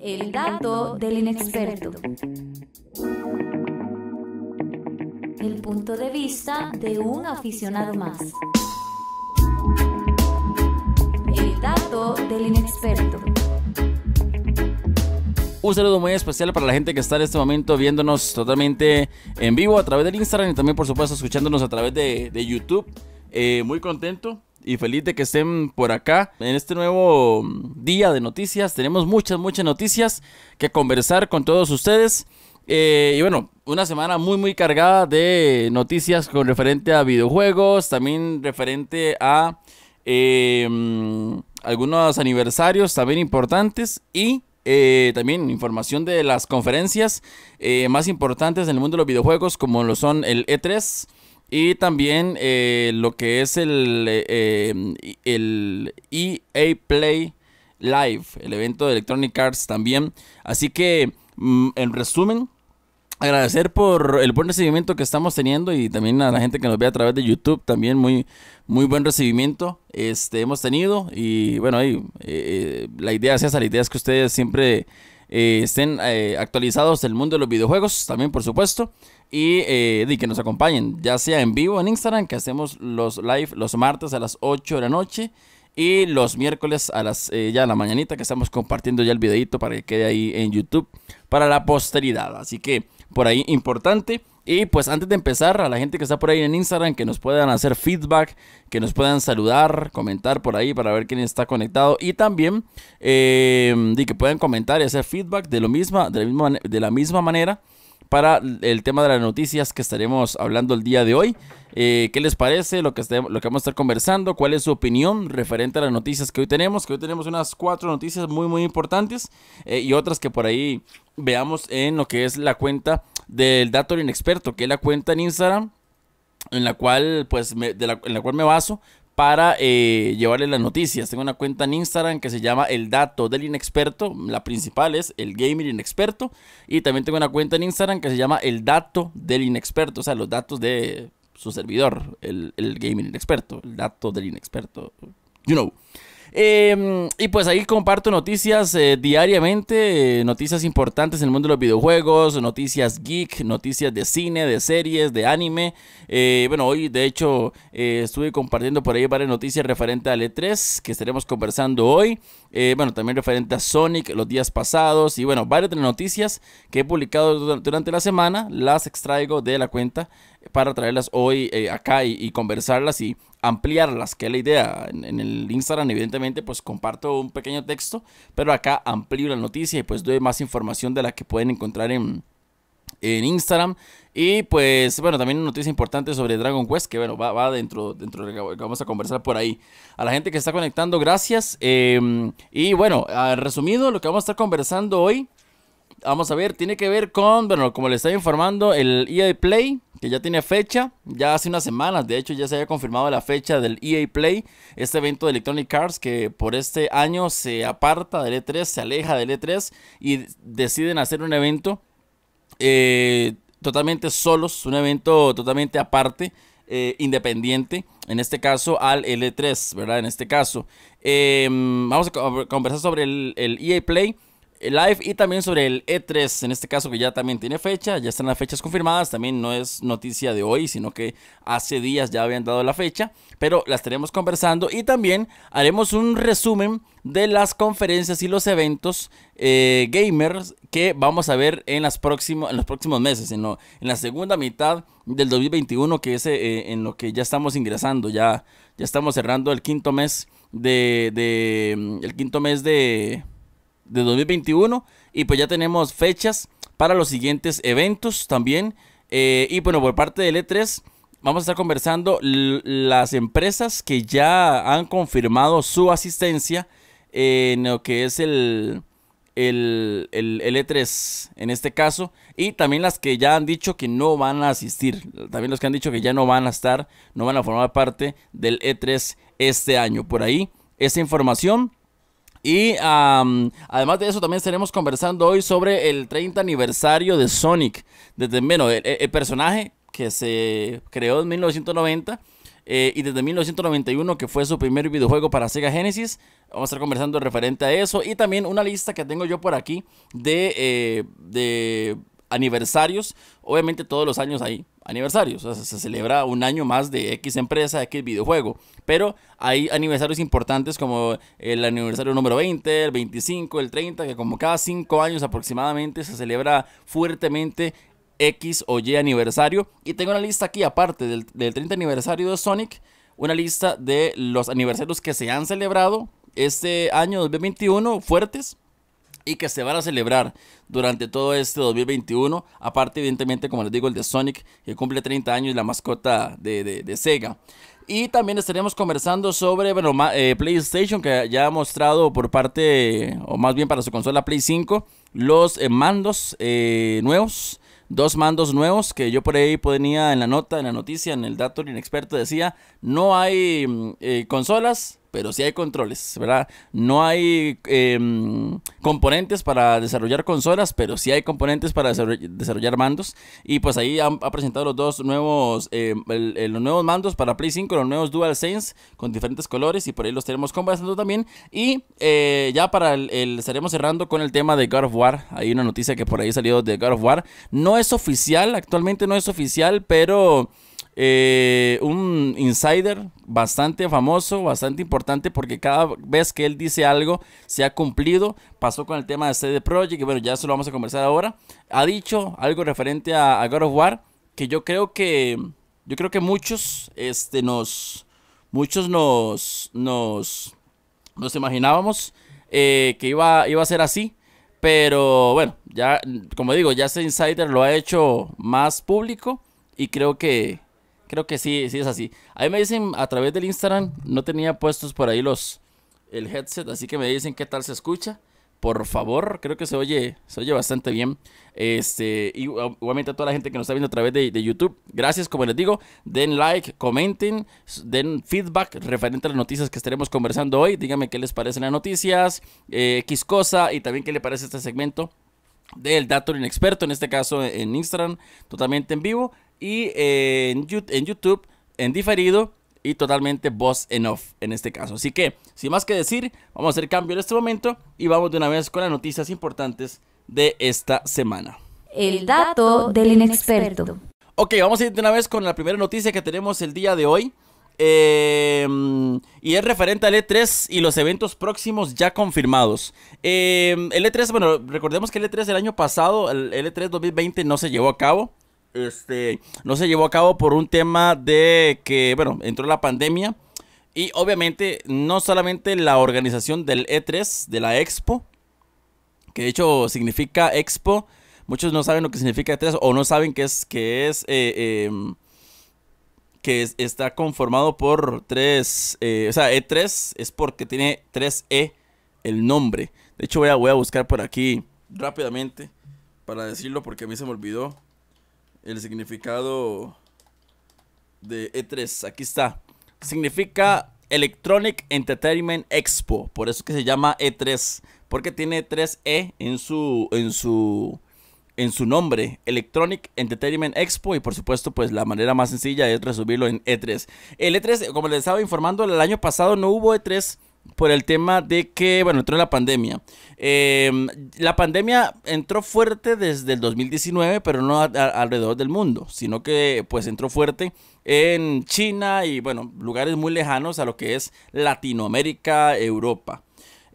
El dato del inexperto. El punto de vista de un aficionado más. El dato del inexperto. Un saludo muy especial para la gente que está en este momento viéndonos totalmente en vivo a través del Instagram y también por supuesto escuchándonos a través de, YouTube. Eh, muy contento y feliz de que estén por acá. En este nuevo mm, día de noticias tenemos muchas, muchas noticias que conversar con todos ustedes. Eh, y bueno, una semana muy, muy cargada de noticias con referente a videojuegos, también referente a eh, mm, algunos aniversarios también importantes y eh, también información de las conferencias más importantes en el mundo de los videojuegos como lo son el E3. Y también eh, lo que es el, eh, em, el EA Play Live, el evento de Electronic Arts también. Así que, mm, en resumen, agradecer por el buen recibimiento que estamos teniendo y también a la gente que nos ve a través de YouTube también muy muy buen recibimiento este hemos tenido y bueno ahí, eh, la idea es esa idea que ustedes siempre estén eh, actualizados el mundo de los videojuegos también por supuesto y, eh, que nos acompañen, ya sea en vivo en Instagram, que hacemos los live los martes a las 8 de la noche y los miércoles a las eh, ya la mañanita que estamos compartiendo ya el videito para que quede ahí en YouTube para la posteridad. Así que por ahí importante. Y pues antes de empezar, a la gente que está por ahí en Instagram, que nos puedan hacer feedback, que nos puedan saludar, comentar por ahí para ver quién está conectado. Y también eh, que puedan comentar y hacer feedback de, lo misma, de, de la misma manera para el tema de las noticias que estaremos hablando el día de hoy. Eh, ¿Qué les parece lo que, lo que vamos a estar conversando? ¿Cuál es su opinión referente a las noticias que hoy tenemos? Que hoy tenemos unas cuatro noticias muy, muy importantes eh, y otras que por ahí veamos en lo que es la cuenta del Dator Inexperto, que es la cuenta en Instagram en la cual pues en la cual me baso para eh, llevarle las noticias. Tengo una cuenta en Instagram que se llama El Dato del Inexperto. La principal es El Gamer Inexperto. Y también tengo una cuenta en Instagram que se llama El Dato del Inexperto. O sea, los datos de su servidor, el, el Gamer Inexperto. El Dato del Inexperto. You know. Em, y pues ahí comparto noticias eh, diariamente, noticias importantes en el mundo de los videojuegos, noticias geek, noticias de cine, de series, de anime. Eh, bueno, hoy de hecho eh, estuve compartiendo por ahí varias noticias referente a E3 que estaremos conversando hoy. bueno, también referente a Sonic los días pasados y bueno, varias de las noticias que he publicado durante la semana las extraigo de la cuenta para traerlas hoy eh, acá y, conversarlas y ampliarlas, que es la idea. En, el Instagram, evidentemente, pues comparto un pequeño texto, pero acá amplio la noticia y pues doy más información de la que pueden encontrar en, Instagram. Y pues, bueno, también una noticia importante sobre Dragon Quest, que bueno, va, va dentro, dentro de lo que vamos a conversar por ahí. A la gente que está conectando, gracias. Em, y bueno, resumido, lo que vamos a estar conversando hoy vamos a ver, tiene que ver con, bueno, como les estaba informando, el EA Play, que ya tiene fecha, ya hace unas semanas, de hecho ya se había confirmado la fecha del EA Play, este evento de Electronic Arts que por este año se aparta del E3, se aleja del E3 y deciden hacer un evento eh, totalmente solos, un evento totalmente aparte. Eh, independiente, en este caso al e 3 ¿verdad? En este caso, em, vamos a conversar sobre el EA e Play live y también sobre el E3, en este caso que ya también tiene fecha, ya están las fechas confirmadas, también no es noticia de hoy, sino que hace días ya habían dado la fecha, pero las estaremos conversando y también haremos un resumen de las conferencias y los eventos eh, gamers que vamos a ver en, las próximo, en los próximos meses, en, en, la segunda mitad del 2021, que es eh, en lo que ya estamos ingresando, ya, ya estamos cerrando el quinto mes de el quinto mes de de 2021 y pues ya tenemos fechas para los siguientes eventos también. Eh, y bueno, por parte del E3 vamos a estar conversando las empresas que ya han confirmado su asistencia en lo que es el, el, el, el, E3 en este caso y también las que ya han dicho que no van a asistir, también los que han dicho que ya no van a estar, no van a formar parte del E3 este año. Por ahí, esa información y además de eso, también estaremos conversando hoy sobre el 30 aniversario de Sonic. Desde, menos el, personaje que se creó en 1990. Eh, y desde 1991, que fue su primer videojuego para Sega Genesis. Vamos a estar conversando referente a eso. Y también una lista que tengo yo por aquí de eh, aniversarios. Obviamente todos los años ahí aniversarios. O sea, se celebra un año más de X empresa, X videojuego. Pero hay aniversarios importantes como el aniversario número 20, el 25, el 30, que como cada 5 años aproximadamente se celebra fuertemente X o Y aniversario. Y tengo una lista aquí, aparte del, del 30 aniversario de Sonic, una lista de los aniversarios que se han celebrado este año 2021 fuertes y que se van a celebrar durante todo este 2021. Aparte, evidentemente, como les digo, el de Sonic, que cumple 30 años, y la mascota de, Sega. Y también estaremos conversando sobre eh, PlayStation, que ya ha mostrado por parte, o más bien para su consola Play 5, los eh, mandos eh, nuevos. Dos mandos nuevos que yo por ahí ponía en la nota, en la noticia, en el dato inexperto, decía, no hay mm, consolas, pero sí hay controles, ¿verdad? No hay em, componentes para desarrollar consolas, pero sí hay componentes para desarrollar mandos. Y pues ahí han, ha presentado los dos nuevos, em, los nuevos mandos para Play 5, los nuevos DualSense con diferentes colores y por ahí los tenemos conversando también. Y eh, ya para el, el, estaremos cerrando con el tema de God of War. Hay una noticia que por ahí salió de God of War. No es oficial, actualmente no es oficial, pero... Eh, un insider bastante famoso, bastante importante, porque cada vez que él dice algo se ha cumplido. Pasó con el tema de CD Project, y bueno, ya eso lo vamos a conversar ahora. Ha dicho algo referente a, God of War, que yo creo que, yo creo que muchos, este, nos, muchos nos, nos, nos imaginábamos eh, que iba, iba a ser así. Pero bueno, ya, como digo, ya ese insider lo ha hecho más público y creo que, creo que sí, sí es así. Ahí me dicen a través del Instagram, no tenía puestos por ahí los el headset, así que me dicen qué tal se escucha. Por favor, creo que se oye, se oye bastante bien. Este, y igualmente a toda la gente que nos está viendo a través de, YouTube, gracias, como les digo, den like, comenten, den feedback referente a las noticias que estaremos conversando hoy. Díganme qué les parecen las noticias, eh, X cosa, y también qué le parece este segmento del dato experto en este caso en Instagram, totalmente en vivo. Y eh, en, YouTube, en diferido y totalmente voz en off en este caso. Así que, sin más que decir, vamos a hacer cambio en este momento y vamos de una vez con las noticias importantes de esta semana. El dato del inexperto. Ok, vamos a ir de una vez con la primera noticia que tenemos el día de hoy. Em, y es referente al E3 y los eventos próximos ya confirmados. Em, el E3, bueno, recordemos que el E3 el año pasado, el E3 2020 e no se llevó a cabo este, no se llevó a cabo por un tema de que, bueno, entró la pandemia. Y obviamente no solamente la organización del E3, de la Expo, que de hecho significa Expo. Muchos no saben lo que significa E3 o no saben que es, que es, eh, em, que está conformado por tres, eh, o sea, E3 es porque tiene 3E el nombre. De hecho voy a, voy a buscar por aquí rápidamente para decirlo porque a mí se me olvidó el significado de E3. Aquí está. Significa Electronic Entertainment Expo. Por eso que se llama E3. Porque tiene 3E en su. en su. en su nombre. Electronic Entertainment Expo. Y por supuesto, pues la manera más sencilla es resumirlo en E3. El E3, como les estaba informando, el año pasado no hubo E3 por el tema de que, bueno, entró en la pandemia. Em, la pandemia entró fuerte desde el 2019, pero no alrededor del mundo, sino que pues entró fuerte en China y, bueno, lugares muy lejanos a lo que es Latinoamérica, Europa.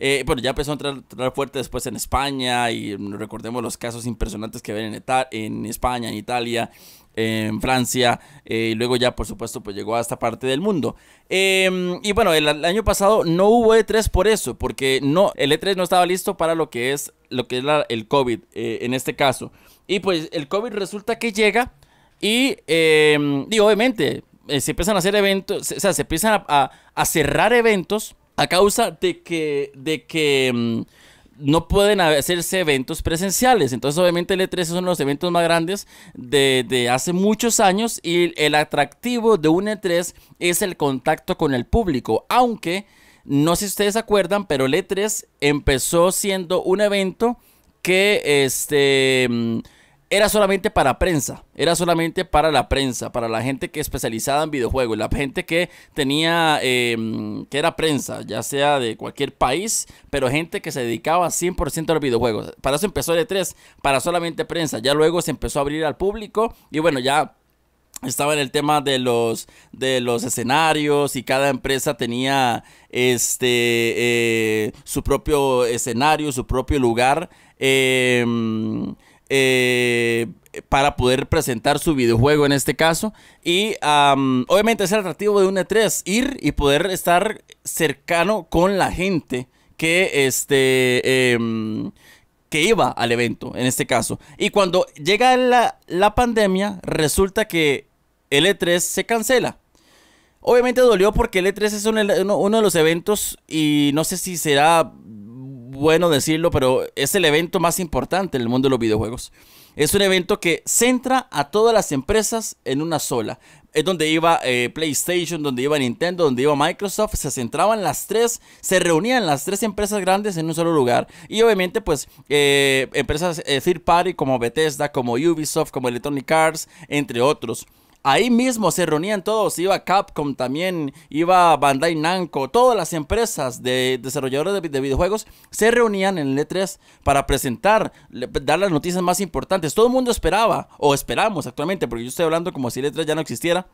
Eh, bueno, ya empezó a entrar, fuerte después en España y recordemos los casos impresionantes que ven en, en España, en Italia, en Francia, eh, y luego ya por supuesto pues llegó a esta parte del mundo. Em, y bueno, el, año pasado no hubo E3 por eso, porque no, el E3 no estaba listo para lo que es, lo que es el COVID eh, en este caso. Y pues el COVID resulta que llega y, em, obviamente eh, se empiezan a hacer eventos, o sea, se empiezan a, cerrar eventos a causa de que, de que em, no pueden hacerse eventos presenciales. Entonces, obviamente, el E3 es uno de los eventos más grandes de, hace muchos años y el atractivo de un E3 es el contacto con el público. Aunque, no sé si ustedes acuerdan, pero el E3 empezó siendo un evento que, este era solamente para prensa, era solamente para la prensa, para la gente que especializaba en videojuegos, la gente que tenía, em, que era prensa, ya sea de cualquier país, pero gente que se dedicaba 100% a los videojuegos. Para eso empezó el E3, para solamente prensa, ya luego se empezó a abrir al público y bueno, ya estaba en el tema de los de los escenarios y cada empresa tenía este eh, su propio escenario su propio lugar eh, eh, para poder presentar su videojuego en este caso. Y obviamente es el atractivo de un E3, ir y poder estar cercano con la gente que este... Em, que iba al evento, en este caso. Y cuando llega la, pandemia, resulta que el E3 se cancela. Obviamente dolió porque el E3 es uno, de los eventos y no sé si será bueno decirlo, pero es el evento más importante en el mundo de los videojuegos. Es un evento que centra a todas las empresas en una sola. Es donde iba eh, PlayStation, donde iba Nintendo, donde iba Microsoft. Se centraban las tres, se reunían las tres empresas grandes en un solo lugar. Y obviamente, pues, eh, empresas eh, third party como Bethesda, como Ubisoft, como Electronic Arts, entre otros. Ahí mismo se reunían todos, iba Capcom también, iba Bandai Namco, todas las empresas de desarrolladores de, videojuegos se reunían en el E3 para presentar, dar las noticias más importantes. Todo el mundo esperaba, o esperamos actualmente, porque yo estoy hablando como si el E3 ya no existiera,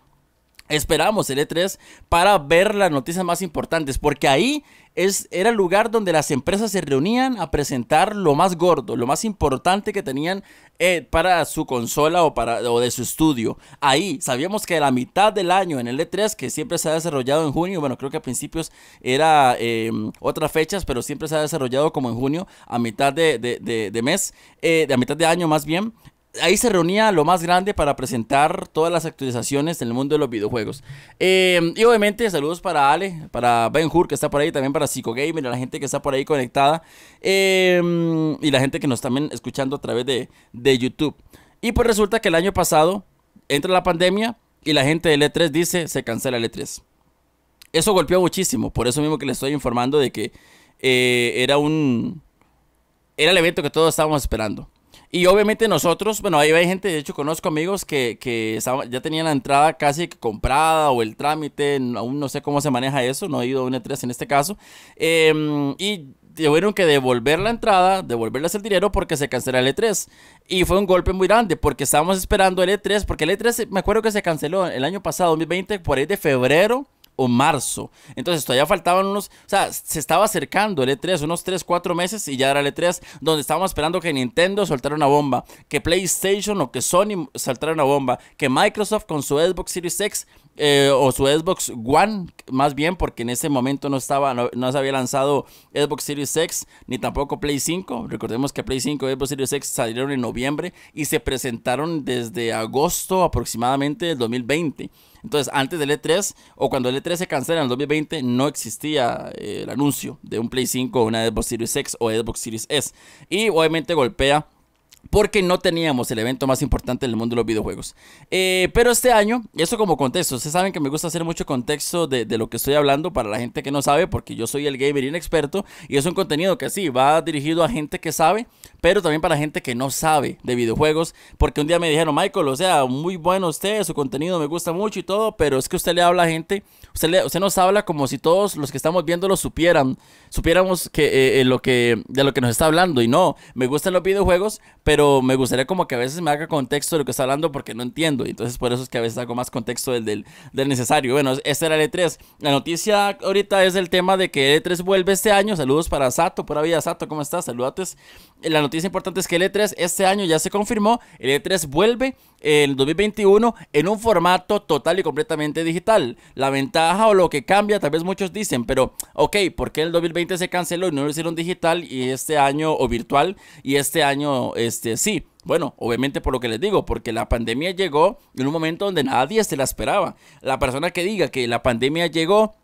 Esperamos el E3 para ver las noticias más importantes, porque ahí es, era el lugar donde las empresas se reunían a presentar lo más gordo, lo más importante que tenían eh, para su consola o, para, o de su estudio. Ahí sabíamos que la mitad del año en el E3, que siempre se ha desarrollado en junio, bueno, creo que a principios era em, otras fechas, pero siempre se ha desarrollado como en junio, a mitad de, de, de, mes, eh, a mitad de año más bien, ahí se reunía lo más grande para presentar todas las actualizaciones en el mundo de los videojuegos. Eh, y obviamente, saludos para Ale, para Ben Hur, que está por ahí, también para Psicogamer, a la gente que está por ahí conectada em, y la gente que nos está escuchando a través de, YouTube. Y pues resulta que el año pasado entra la pandemia y la gente del E3 dice se cancela el E3. Eso golpeó muchísimo, por eso mismo que les estoy informando de que eh, era un. Era el evento que todos estábamos esperando. Y obviamente nosotros, bueno, ahí hay gente, de hecho conozco amigos que, ya tenían la entrada casi comprada o el trámite, aún no sé cómo se maneja eso, no he ido a e 3 en este caso. Em, y tuvieron que devolver la entrada, devolverles el dinero porque se cancela el E3. Y fue un golpe muy grande porque estábamos esperando el E3, porque el E3 me acuerdo que se canceló el año pasado, 2020, por ahí de febrero o marzo. Entonces todavía faltaban unos, o sea, se estaba acercando el E3, unos 3, 4 meses y ya era el E3 donde estábamos esperando que Nintendo soltara una bomba, que PlayStation o que Sony Saltara una bomba, que Microsoft con su Xbox Series X eh, o su Xbox One, más bien porque en ese momento no estaba, no, se había lanzado Xbox Series X ni tampoco Play 5. Recordemos que Play 5 y Xbox Series X salieron en noviembre y se presentaron desde agosto aproximadamente del 2020. Entonces, antes del E3 o cuando el E3 se cancela en el 2020, no existía eh, el anuncio de un Play 5 o una Xbox Series X o Xbox Series S. Y obviamente golpea porque no teníamos el evento más importante del mundo de los videojuegos. Eh, pero este año, eso como contexto, ustedes saben que me gusta hacer mucho contexto de, de, lo que estoy hablando para la gente que no sabe, porque yo soy el gamer inexperto y es un contenido que sí, va dirigido a gente que sabe, pero también para gente que no sabe de videojuegos, porque un día me dijeron, Michael, o sea, muy bueno usted, su contenido me gusta mucho y todo, pero es que usted le habla a gente Usted, nos habla como si todos los que estamos viendo supieran, supiéramos que, eh, eh, lo que, de lo que nos está hablando. Y no, me gustan los videojuegos, pero me gustaría como que a veces me haga contexto de lo que está hablando porque no entiendo. entonces por eso es que a veces hago más contexto del, del, necesario. Bueno, este era el E3. La noticia ahorita es el tema de que el E3 vuelve este año. Saludos para Sato, por vida Sato, ¿cómo estás? Saludates. Eh, la noticia importante es que el E3 este año ya se confirmó. El E3 vuelve en 2021 en un formato total y completamente digital. La o lo que cambia, tal vez muchos dicen, pero ok, ¿por qué el 2020 se canceló y no lo hicieron digital y este año o virtual y este año este sí? Bueno, obviamente por lo que les digo, porque la pandemia llegó en un momento donde nadie se la esperaba. La persona que diga que la pandemia llegó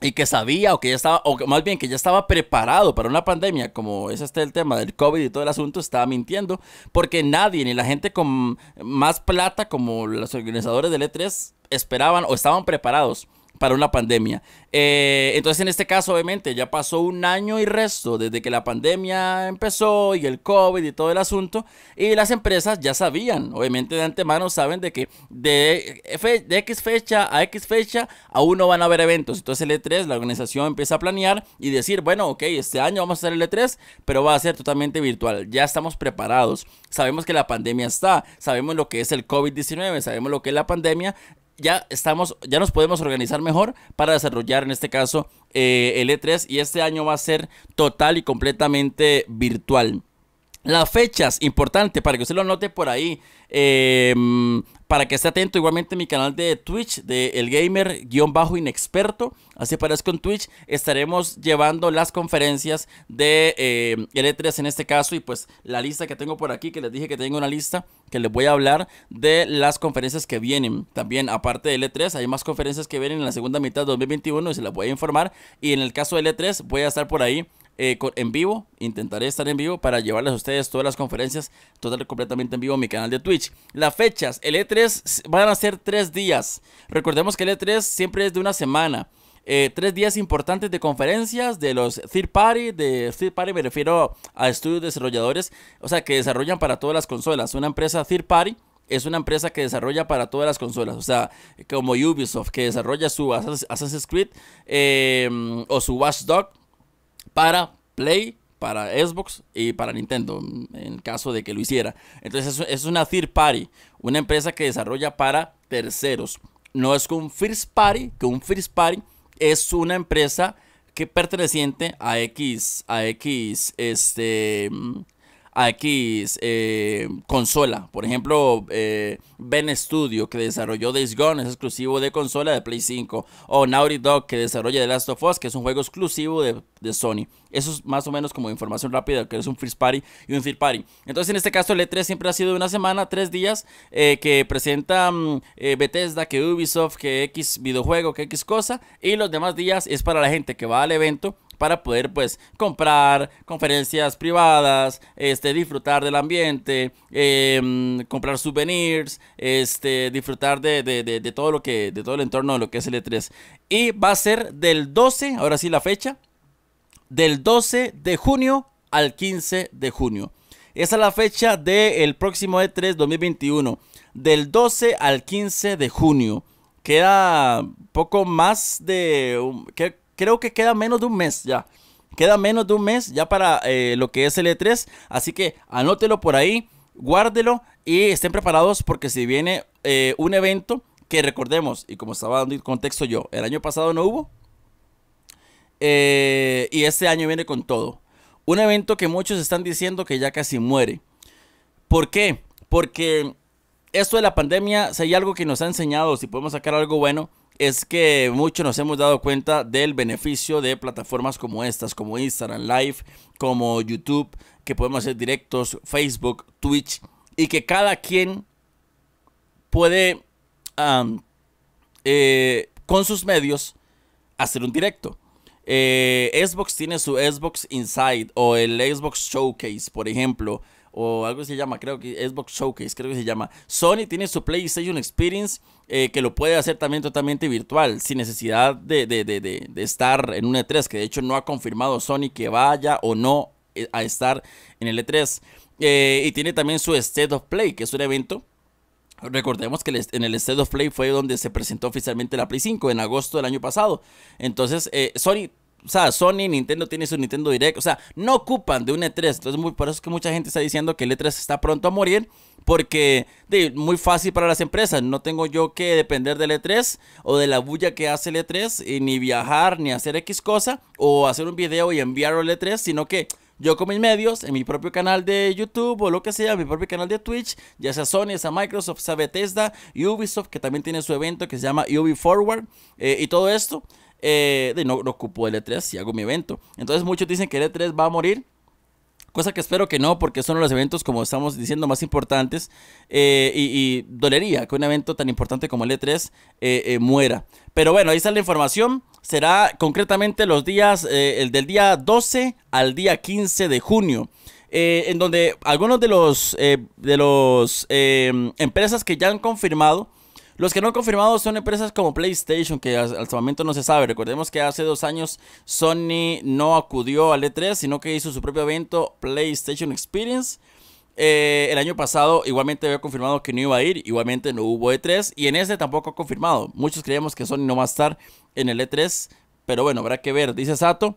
y que sabía o que ya estaba, o más bien que ya estaba preparado para una pandemia, como es este el tema del COVID y todo el asunto, estaba mintiendo, porque nadie, ni la gente con más plata como los organizadores del E3, esperaban o estaban preparados para una pandemia. Eh, entonces, en este caso, obviamente, ya pasó un año y resto desde que la pandemia empezó y el COVID y todo el asunto. Y las empresas ya sabían, obviamente de antemano saben de que de, de X fecha a X fecha aún no van a haber eventos. Entonces, el E3, la organización empieza a planear y decir, bueno, ok, este año vamos a hacer el E3, pero va a ser totalmente virtual. Ya estamos preparados. Sabemos que la pandemia está, sabemos lo que es el COVID-19, sabemos lo que es la pandemia ya estamos, ya nos podemos organizar mejor para desarrollar en este caso eh, el E3 y este año va a ser total y completamente virtual. Las fechas, importante para que usted lo note por ahí. Em, para que esté atento igualmente mi canal de Twitch de El Gamer bajo inexperto, así aparezco en Twitch, estaremos llevando las conferencias de em, e L3 en este caso y pues la lista que tengo por aquí, que les dije que tengo una lista que les voy a hablar de las conferencias que vienen. También aparte de e L3 hay más conferencias que vienen en la segunda mitad de 2021 y se las voy a informar y en el caso de e L3 voy a estar por ahí eh, en vivo. Intentaré estar en vivo para llevarles a ustedes todas las conferencias total completamente en vivo en mi canal de Twitch. Las fechas, el E3 van a ser tres días. Recordemos que el E3 siempre es de una semana. Eh, tres días importantes de conferencias de los third party, de third party me refiero a estudios desarrolladores, o sea, que desarrollan para todas las consolas. Una empresa third party es una empresa que desarrolla para todas las consolas, o sea, como Ubisoft, que desarrolla su Assassin's Creed eh, o su Watch para Play, para Xbox y para Nintendo, en caso de que lo hiciera. Entonces es una third party, una empresa que desarrolla para terceros. No es que un first party, que un first party es una empresa que perteneciente a X, a X, este a X eh, consola. Por ejemplo, Ben eh, Studio, que desarrolló Days Gone, es exclusivo de consola de Play 5. O Naughty Dog, que desarrolla The Last of Us, que es un juego exclusivo de, Sony. Eso es más o menos como información rápida, que es un Free Party y un Free Party. Entonces, en este caso, el E3 siempre ha sido una semana, tres días, eh, que presenta mm, Bethesda, que Ubisoft, que X videojuego, que X cosa. Y los demás días es para la gente que va al evento para poder pues comprar conferencias privadas, este, disfrutar del ambiente, em, comprar souvenirs, este, disfrutar de, todo lo que, de todo el entorno de lo que es el E3. Y va a ser del 12, ahora sí la fecha, del 12 de junio al 15 de junio. Esa es la fecha del próximo E3 2021, del 12 al 15 de junio queda poco más de creo que queda menos de un mes ya. Queda menos de un mes ya para eh, lo que es el E3. Así que anótelo por ahí, guárdelo y estén preparados porque si viene eh, un evento que recordemos, y como estaba dando el contexto yo, el año pasado no hubo. Eh, y este año viene con todo. Un evento que muchos están diciendo que ya casi muere. ¿Por qué? Porque esto de la pandemia, si hay algo que nos ha enseñado, si podemos sacar algo bueno, es que muchos nos hemos dado cuenta del beneficio de plataformas como estas, como Instagram Live, como YouTube, que podemos hacer directos, Facebook, Twitch, y que cada quien puede eh, con sus medios hacer un directo. Eh, Xbox tiene su Xbox Inside o el Xbox Showcase, por ejemplo o algo se llama, creo que Xbox Showcase, creo que se llama. Sony tiene su PlayStation Experience eh, que lo puede hacer también totalmente virtual, sin necesidad de, estar en un E3, que de hecho no ha confirmado Sony que vaya o no eh, a estar en el E3. Eh, y tiene también su State of Play, que es un evento Recordemos que en el State of Play fue donde se presentó oficialmente la Play 5 en agosto del año pasado. Entonces, Sony o sea, Sony, Nintendo tiene su Nintendo Direct, o sea, no ocupan de un E3. Entonces, muy, por eso es que mucha gente está diciendo que el E3 está pronto a morir, porque es muy fácil para las empresas. No tengo yo que depender del E3 o de la bulla que hace el E3, y ni viajar, ni hacer X cosa, o hacer un video y enviarlo al E3, sino que yo con mis medios, en mi propio canal de YouTube o lo que sea, mi propio canal de Twitch, ya sea Sony, sea Microsoft, sea Bethesda, Ubisoft, que también tiene su evento que se llama Ubi Forward, eh, y todo esto. Eh, de no, ocupo el E3 si hago mi evento. Entonces muchos dicen que el E3 va a morir. Cosa que espero que no, porque son los eventos, como estamos diciendo, más importantes. Eh, y, dolería que un evento tan importante como el E3 eh, muera. Pero bueno, ahí está la información. Será concretamente los días, el del día 12 al día 15 de junio. en donde algunos de los de los empresas que ya han confirmado los que no han confirmado son empresas como PlayStation, que hasta el momento no se sabe. Recordemos que hace dos años Sony no acudió al E3, sino que hizo su propio evento PlayStation Experience. Eh, el año pasado igualmente había confirmado que no iba a ir, igualmente no hubo E3 y en este tampoco ha confirmado. Muchos creemos que Sony no va a estar en el E3, pero bueno, habrá que ver, dice Sato.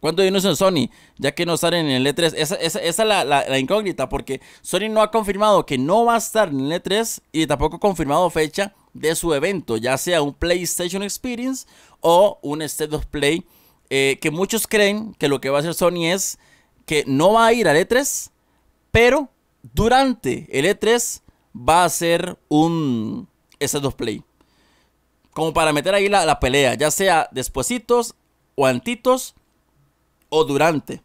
¿Cuánto dinero en Sony? Ya que no salen en el E3. Esa, es la, incógnita, porque Sony no ha confirmado que no va a estar en el E3 y tampoco ha confirmado fecha de su evento, ya sea un PlayStation Experience o un State of Play, eh, que muchos creen que lo que va a hacer Sony es que no va a ir al E3, pero durante el E3 va a ser un State of Play. Como para meter ahí la, pelea, ya sea despuesitos o antitos o durante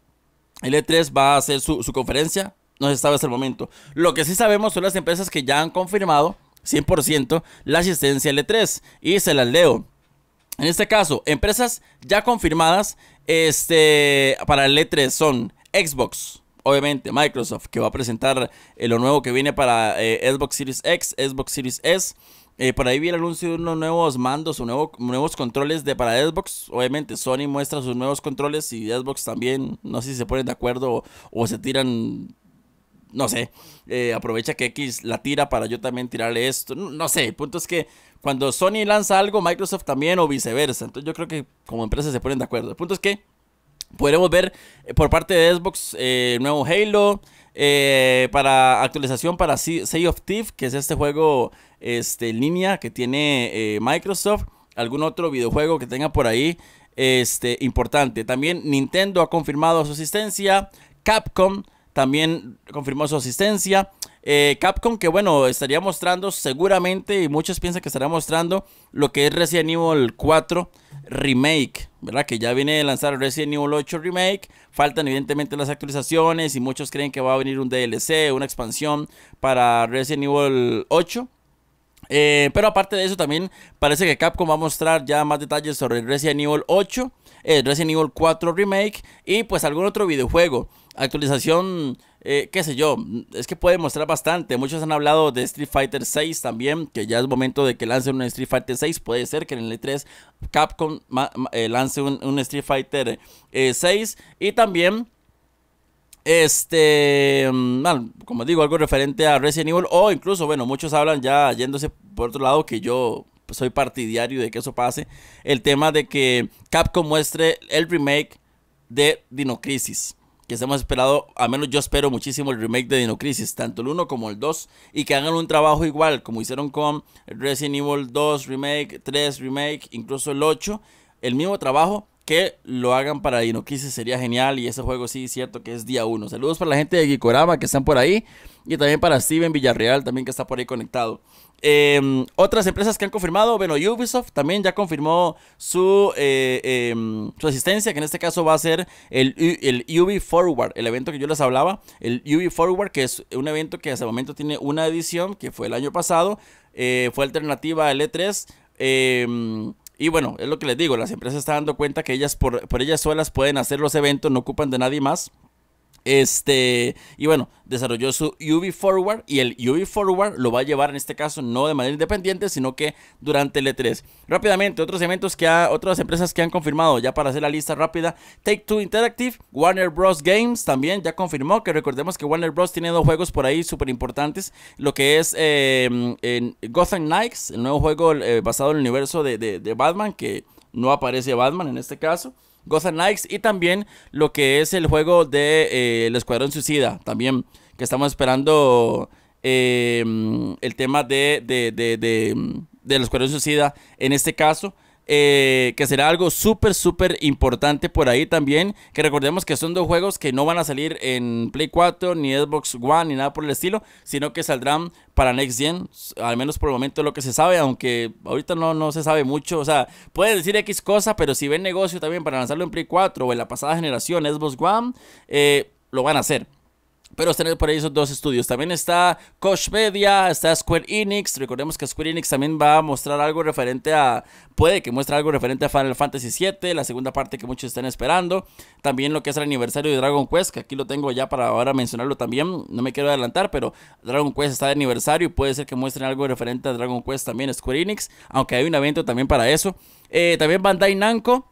el E3 va a hacer su, conferencia, no se sabe hasta el momento. Lo que sí sabemos son las empresas que ya han confirmado 100% la asistencia al E3 y se las leo. En este caso, empresas ya confirmadas este, para el E3 son Xbox, obviamente Microsoft, que va a presentar eh, lo nuevo que viene para eh, Xbox Series X, Xbox Series S. Eh, por ahí vi el anuncio de unos nuevos mandos o nuevos controles de para Xbox. Obviamente Sony muestra sus nuevos controles y Xbox también. No sé si se ponen de acuerdo o, se tiran no sé, eh, aprovecha que X la tira para yo también tirarle esto. No, sé, el punto es que cuando Sony lanza algo, Microsoft también o viceversa. Entonces yo creo que como empresa se ponen de acuerdo. El punto es que podremos ver eh, por parte de Xbox nuevo Halo. para actualización para Sea of Thief, que es este juego este, línea que tiene eh, Microsoft, algún otro videojuego que tenga por ahí este, importante. También Nintendo ha confirmado su asistencia, Capcom también confirmó su asistencia. Eh, Capcom que bueno, estaría mostrando seguramente, y muchos piensan que estará mostrando lo que es Resident Evil 4 Remake, ¿verdad? Que ya viene de lanzar Resident Evil 8 Remake, faltan evidentemente las actualizaciones y muchos creen que va a venir un DLC, una expansión para Resident Evil 8, eh, pero aparte de eso también parece que Capcom va a mostrar ya más detalles sobre Resident Evil 8, eh, Resident Evil 4 Remake y pues algún otro videojuego. Actualización, eh, qué sé yo, es que puede mostrar bastante. Muchos han hablado de Street Fighter 6 también, que ya es momento de que lance un Street Fighter 6. Puede ser que en el E3 Capcom lance un, un Street Fighter 6 y también... Este, mm, como digo, algo referente a Resident Evil o incluso, bueno, muchos hablan ya yéndose por otro lado que yo pues, soy partidario de que eso pase, el tema de que Capcom muestre el remake de Dino Crisis. Que hemos esperado, al menos yo espero muchísimo el remake de Dino Crisis, tanto el 1 como el 2, y que hagan un trabajo igual, como hicieron con Resident Evil 2 Remake, 3 Remake, incluso el 8, el mismo trabajo, que lo hagan para quise sería genial. Y ese juego sí, cierto que es día 1. Saludos para la gente de Gikorama que están por ahí. Y también para Steven Villarreal, también que está por ahí conectado. Em, otras empresas que han confirmado, bueno, Ubisoft también ya confirmó su, eh, em, su asistencia, que en este caso va a ser el, el Forward, el evento que yo les hablaba, el UV Forward, que es un evento que hasta el momento tiene una edición, que fue el año pasado, eh, fue alternativa al E3. Y bueno, es lo que les digo, las empresas están dando cuenta que ellas por, por ellas solas pueden hacer los eventos, no ocupan de nadie más. Este, y bueno, desarrolló su UV Forward y el UV Forward lo va a llevar en este caso no de manera independiente, sino que durante el E3. Rápidamente, otros eventos que otras empresas que han confirmado, ya para hacer la lista rápida, Take Two Interactive, Warner Bros. Games también ya confirmó que recordemos que Warner Bros. tiene dos juegos por ahí súper importantes, lo que es em, Gotham Knights, el nuevo juego eh, basado en el universo de Batman, que no aparece Batman en este caso. Gotham Knights y también lo que es el juego de eh, el Escuadrón Suicida, también que estamos esperando eh, el tema de, de, de, de, Escuadrón Suicida en este caso. Eh, que será algo súper, súper importante por ahí también. Que recordemos que son dos juegos que no van a salir en Play 4, ni Xbox One, ni nada por el estilo, sino que saldrán para Next Gen, al menos por el momento lo que se sabe, aunque ahorita no, no se sabe mucho. O sea, pueden decir X cosa, pero si ven negocio también para lanzarlo en Play 4 o en la pasada generación Xbox One, eh, lo van a hacer. Pero están por ahí esos dos estudios. También está Media, está Square Enix. Recordemos que Square Enix también va a mostrar algo referente a. Puede que muestre algo referente a Final Fantasy VII, la segunda parte que muchos están esperando. También lo que es el aniversario de Dragon Quest, que aquí lo tengo ya para ahora mencionarlo también. No me quiero adelantar, pero Dragon Quest está de aniversario y puede ser que muestren algo referente a Dragon Quest también, Square Enix. Aunque hay un evento también para eso. Eh, también Bandai Namco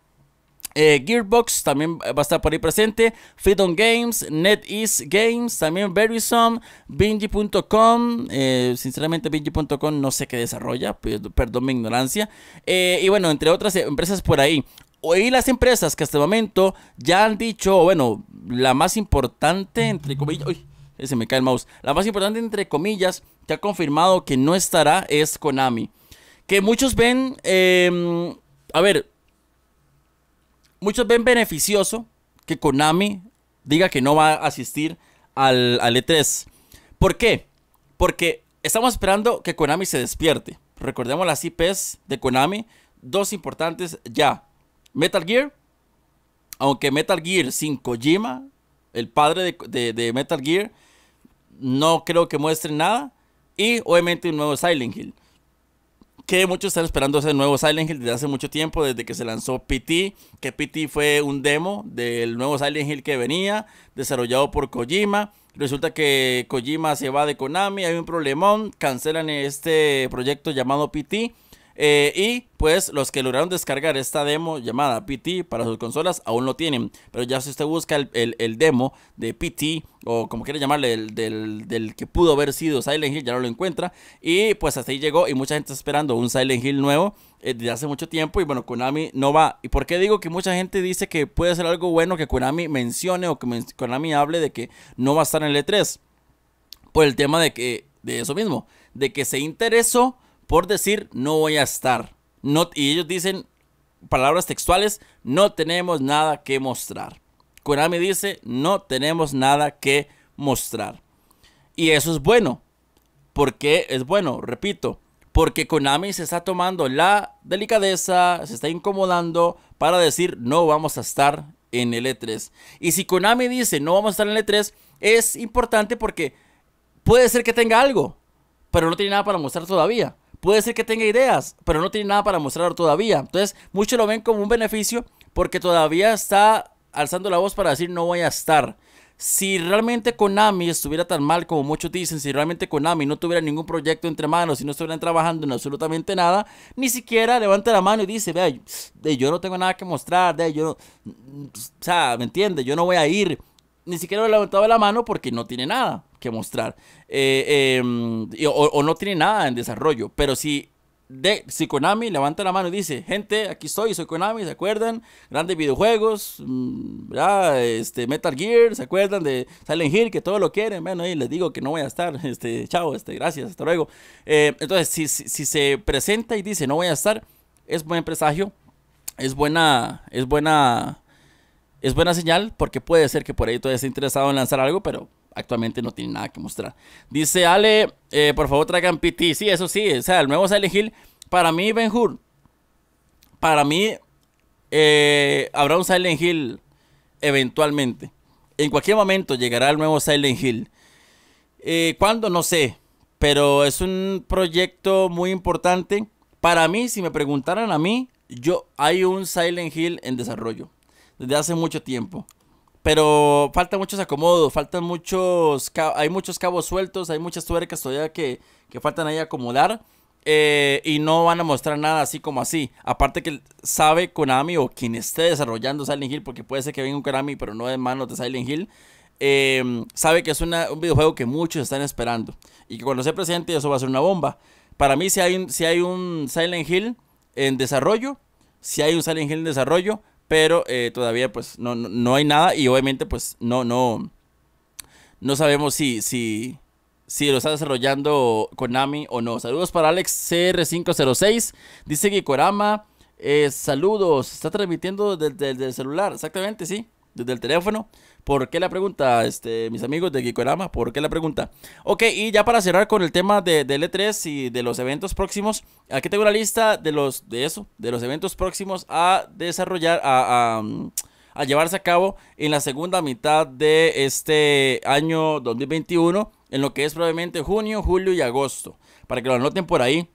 eh, Gearbox también va a estar por ahí presente. Freedom Games, NetEase Games, también Verizon, Bingy.com. Eh, sinceramente, Bingy.com no sé qué desarrolla, pues, perdón mi ignorancia. Eh, y bueno, entre otras empresas por ahí. Y las empresas que hasta el momento ya han dicho, bueno, la más importante, entre comillas, uy, se me cae el mouse. La más importante, entre comillas, que ha confirmado que no estará es Konami. Que muchos ven, em, a ver, muchos ven beneficioso que Konami diga que no va a asistir al, E3. ¿Por qué? Porque estamos esperando que Konami se despierte. Recordemos las IPs de Konami, dos importantes ya. Metal Gear, aunque Metal Gear sin Kojima, el padre de, de Metal Gear, no creo que muestre nada. Y obviamente un nuevo Silent Hill que muchos están esperando ese nuevo Silent Hill desde hace mucho tiempo, desde que se lanzó PT, que PT fue un demo del nuevo Silent Hill que venía, desarrollado por Kojima. Resulta que Kojima se va de Konami, hay un problemón, cancelan este proyecto llamado PT eh, y pues los que lograron descargar esta demo llamada PT para sus consolas aún lo tienen. Pero ya si usted busca el, demo de PT o como quiere llamarle, del, que pudo haber sido Silent Hill, ya no lo encuentra. Y pues hasta ahí llegó y mucha gente está esperando un Silent Hill nuevo desde eh, hace mucho tiempo. Y bueno, Konami no va. ¿Y por qué digo que mucha gente dice que puede ser algo bueno que Konami mencione o que Konami hable de que no va a estar en el E3? Por el tema de que, de eso mismo, de que se interesó por decir no voy a estar. No, y ellos dicen palabras textuales, no tenemos nada que mostrar. Konami dice, no tenemos nada que mostrar. Y eso es bueno. porque es bueno? Repito, porque Konami se está tomando la delicadeza, se está incomodando para decir no vamos a estar en el E3. Y si Konami dice no vamos a estar en el E3, es importante porque puede ser que tenga algo, pero no tiene nada para mostrar todavía puede ser que tenga ideas, pero no tiene nada para mostrar todavía. Entonces, muchos lo ven como un beneficio porque todavía está alzando la voz para decir no voy a estar. Si realmente Konami estuviera tan mal como muchos dicen, si realmente Konami no tuviera ningún proyecto entre manos y no estuvieran trabajando en absolutamente nada, ni siquiera levanta la mano y dice, vea, yo no tengo nada que mostrar, de, yo o sea, ¿me entiende? Yo no voy a ir. Ni siquiera levantaba la mano porque no tiene nada que mostrar. Eh, em, o, no tiene nada en desarrollo. Pero si, de, si Konami levanta la mano y dice, gente, aquí estoy, soy Konami, ¿se acuerdan? Grandes videojuegos, ¿verdad? Mm, este, Metal Gear, ¿se acuerdan de Silent Hill? Que todo lo quieren. Bueno, y les digo que no voy a estar. Este, chao, este, gracias, hasta luego. Eh, entonces, si, se presenta y dice, no voy a estar, es buen presagio. Es buena, es buena, es buena señal porque puede ser que por ahí todavía esté interesado en lanzar algo, pero actualmente no tiene nada que mostrar. Dice Ale, eh, por favor traigan PT. Sí, eso sí, o sea, el nuevo Silent Hill, para mí, Ben Hur, para mí, eh, habrá un Silent Hill eventualmente. En cualquier momento llegará el nuevo Silent Hill. Eh, ¿Cuándo? No sé. Pero es un proyecto muy importante. Para mí, si me preguntaran a mí, yo hay un Silent Hill en desarrollo. Desde hace mucho tiempo. Pero faltan muchos acomodos, faltan muchos, hay muchos cabos sueltos, hay muchas tuercas todavía que, faltan ahí acomodar. Eh, y no van a mostrar nada así como así. Aparte que sabe Konami o quien esté desarrollando Silent Hill, porque puede ser que venga un Konami, pero no de manos de Silent Hill. Em, sabe que es una, un videojuego que muchos están esperando. Y que cuando sea presente eso va a ser una bomba. Para mí si hay si hay un Silent Hill en desarrollo, si hay un Silent Hill en desarrollo, pero eh, todavía pues no, hay nada y obviamente pues no, no, no sabemos si, si, si lo está desarrollando Konami o no. Saludos para Alex CR506, dice Gikorama, eh, saludos, está transmitiendo desde el celular, exactamente, sí, desde el teléfono. ¿Por qué la pregunta, este, mis amigos de Gikorama? ¿Por qué la pregunta? Ok, y ya para cerrar con el tema de, e 3 y de los eventos próximos, aquí tengo una lista de los, de eso, de los eventos próximos a desarrollar, a, mm, llevarse a cabo en la segunda mitad de este año 2021, en lo que es probablemente junio, julio y agosto, para que lo anoten por ahí.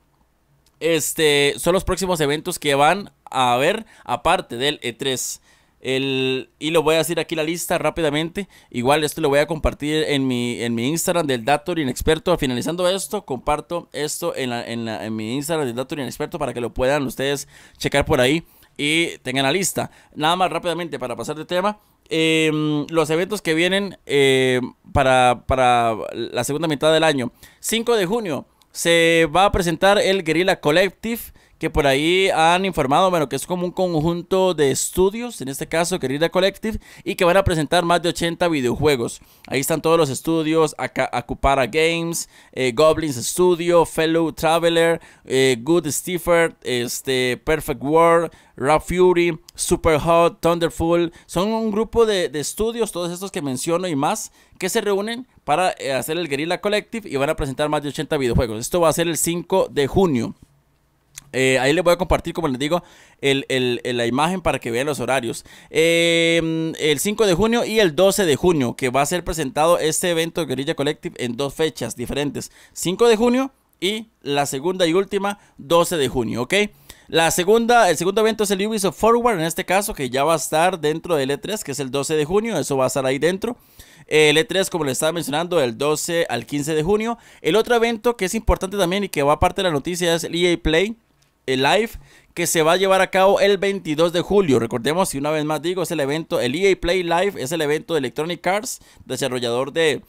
Este, son los próximos eventos que van a haber aparte del E3 y lo voy a decir aquí la lista rápidamente. Igual esto lo voy a compartir en mi, en mi Instagram del Dator experto. Finalizando esto, comparto esto en, en, mi Instagram del Dator experto para que lo puedan ustedes checar por ahí y tengan la lista. Nada más rápidamente para pasar de tema. Em, los eventos que vienen eh, para, para la segunda mitad del año. 5 de junio se va a presentar el Guerrilla Collective que por ahí han informado, bueno, que es como un conjunto de estudios, en este caso Guerrilla Collective, y que van a presentar más de 80 videojuegos. Ahí están todos los estudios, Acupara Games, eh, Goblins Studio, Fellow Traveler, eh, Good Stiffer, este, Perfect World, Raw Fury, Super Hot, Thunderful. Son un grupo de, de, estudios, todos estos que menciono y más, que se reúnen para eh, hacer el Guerrilla Collective y van a presentar más de 80 videojuegos. Esto va a ser el 5 de junio. Eh, ahí les voy a compartir, como les digo, la imagen para que vean los horarios. Em, el 5 de junio y el 12 de junio, que va a ser presentado este evento de Guerrilla Collective en dos fechas diferentes. 5 de junio y la segunda y última, 12 de junio, ¿ok? La segunda, el segundo evento es el Ubisoft Forward, en este caso, que ya va a estar dentro del E3, que es el 12 de junio, eso va a estar ahí dentro. El E3, como les estaba mencionando, del 12 al 15 de junio. El otro evento que es importante también y que va a parte de la noticia es el EA Play el live que se va a llevar a cabo el 22 de julio. Recordemos, y una vez más digo, es el evento, el EA Play Live es el evento de Electronic Arts, desarrollador de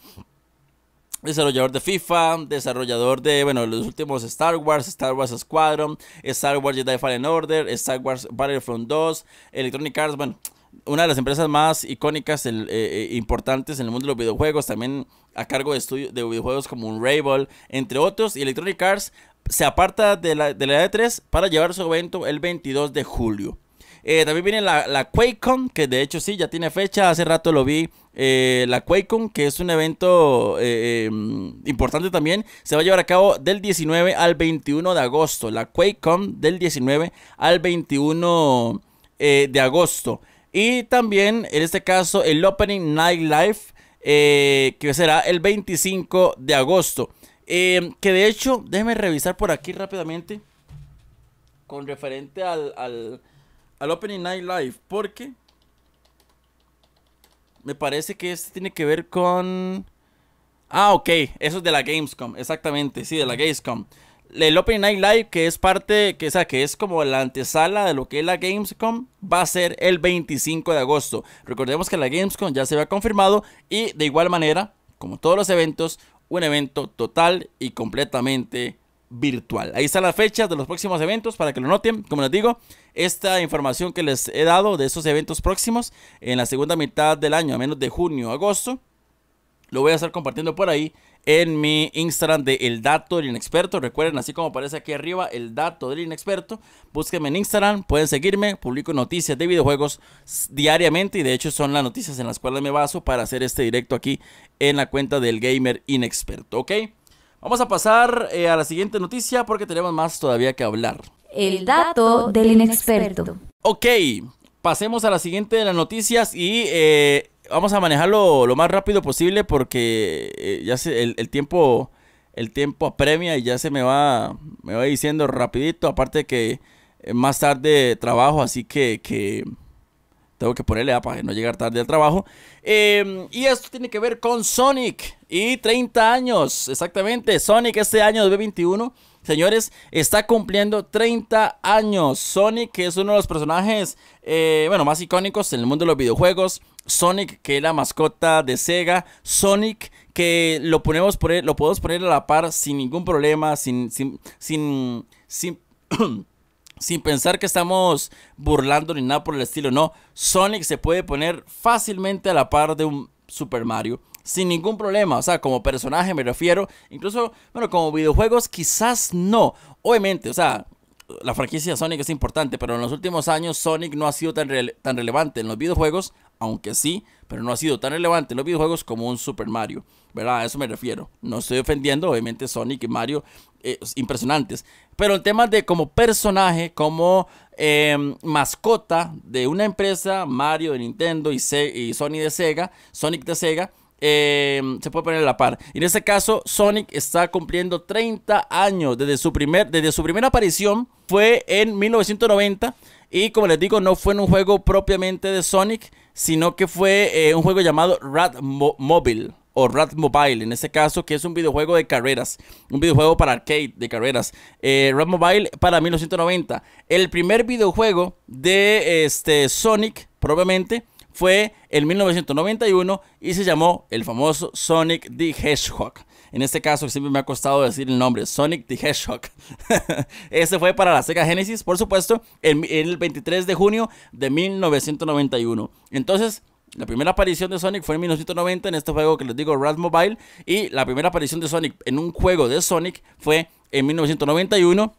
desarrollador de FIFA, desarrollador de, bueno, los últimos Star Wars, Star Wars Squadron, Star Wars Jedi Fallen Order, Star Wars Battlefront 2, Electronic Arts, bueno, una de las empresas más icónicas, eh, eh, importantes en el mundo de los videojuegos, también a cargo de estudios de videojuegos como Unravel, entre otros, y Electronic Arts se aparta de la, de la 3 para llevar su evento el 22 de julio. Eh, también viene la, la QuakeCon, que de hecho sí, ya tiene fecha, hace rato lo vi. Eh, la QuakeCon, que es un evento eh, em, importante también, se va a llevar a cabo del 19 al 21 de agosto. La QuakeCon del 19 al 21 de agosto. Y también, en este caso, el Opening Night Live, que será el 25 de agosto. Em, que de hecho, déjeme revisar por aquí rápidamente. Con referente al, Opening Night Live. Porque me parece que este tiene que ver con. Ah, ok. Eso es de la Gamescom. Exactamente, sí, de la Gamescom. El opening Night Live, que es parte, que, o sea, que es como la antesala de lo que es la Gamescom, va a ser el 25 de agosto. Recordemos que la Gamescom ya se había confirmado y de igual manera, como todos los eventos, un evento total y completamente virtual. Ahí están las fechas de los próximos eventos para que lo noten. Como les digo, esta información que les he dado de esos eventos próximos en la segunda mitad del año, a menos de junio, agosto, lo voy a estar compartiendo por ahí en mi Instagram de El Dato del Inexperto. Recuerden, así como aparece aquí arriba, El Dato del Inexperto. Búsquenme en Instagram, pueden seguirme. Publico noticias de videojuegos diariamente y de hecho son las noticias en las cuales me baso para hacer este directo aquí en la cuenta del Gamer Inexperto. ¿Ok? Vamos a pasar eh, a la siguiente noticia porque tenemos más todavía que hablar. El Dato del Inexperto. Ok, pasemos a la siguiente de las noticias y... Eh, vamos a manejarlo lo más rápido posible porque eh, ya se, el, tiempo el tiempo apremia y ya se me va me diciendo rapidito aparte que eh, más tarde trabajo así que, tengo que ponerle a para no llegar tarde al trabajo em, y esto tiene que ver con Sonic y 30 años exactamente Sonic este año 2021 Señores, está cumpliendo 30 años. Sonic, que es uno de los personajes, eh, bueno, más icónicos en el mundo de los videojuegos. Sonic, que es la mascota de Sega, Sonic, que lo, ponemos por, lo podemos poner a la par sin ningún problema, sin, sin, sin, pensar que estamos burlando ni nada por el estilo, no. Sonic se puede poner fácilmente a la par de un Super Mario. Sin ningún problema, o sea, como personaje me refiero. Incluso, bueno, como videojuegos quizás no. Obviamente, o sea, la franquicia Sonic es importante, pero en los últimos años Sonic no ha sido tan, tan relevante en los videojuegos aunque sí, pero no ha sido tan relevante en los videojuegos como un Super Mario, ¿verdad? A eso me refiero. No estoy ofendiendo, obviamente Sonic y Mario, eh, impresionantes. Pero el tema de como personaje, como em, mascota de una empresa, Mario de Nintendo y, Sony de Sega, Sonic de Sega, em, se puede poner en la par. Y en este caso, Sonic está cumpliendo 30 años desde su, primer, desde su primera aparición. Fue en 1990. Y como les digo, no fue en un juego propiamente de Sonic, sino que fue eh, un juego llamado Rat Mobile o Rat Mobile, en este caso, que es un videojuego de carreras, un videojuego para arcade de carreras. Eh, Rad Mobile para 1990. El primer videojuego de este, Sonic, probablemente, fue en 1991 y se llamó el famoso Sonic the Hedgehog. En este caso siempre me ha costado decir el nombre, Sonic the Hedgehog. Ese fue para la Sega Genesis, por supuesto, en, el 23 de junio de 1991. Entonces, la primera aparición de Sonic fue en 1990 en este juego que les digo, Rad Mobile. Y la primera aparición de Sonic en un juego de Sonic fue en 1991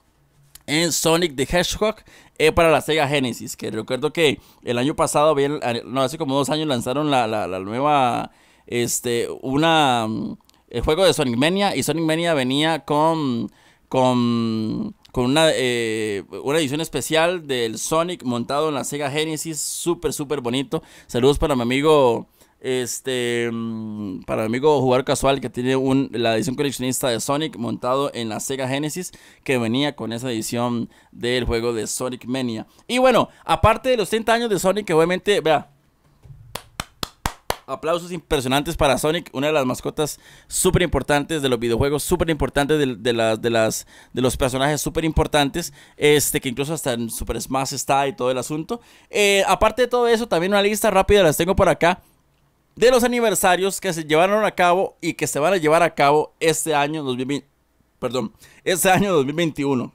en Sonic the Hedgehog eh, para la Sega Genesis. Que recuerdo que el año pasado, bien, eh, no, hace como dos años lanzaron la, la nueva, este, una... Mm, el juego de Sonic Mania y Sonic Mania venía con con, con una, eh, una edición especial del Sonic montado en la Sega Genesis, súper, súper bonito. Saludos para mi amigo. Este mm, para mi amigo Jugar casual que tiene un, la edición coleccionista de Sonic montado en la Sega Genesis que venía con esa edición del juego de Sonic Mania. Y bueno, aparte de los 30 años de Sonic, que obviamente, vea, aplausos impresionantes para Sonic, una de las mascotas súper importantes de los videojuegos, súper importantes de, las, de, las, de los personajes súper importantes, este, que incluso hasta en Super Smash está y todo el asunto. Eh, aparte de todo eso, también una lista rápida, las tengo por acá, de los aniversarios que se llevaron a cabo y que se van a llevar a cabo este año perdón, este año 2021.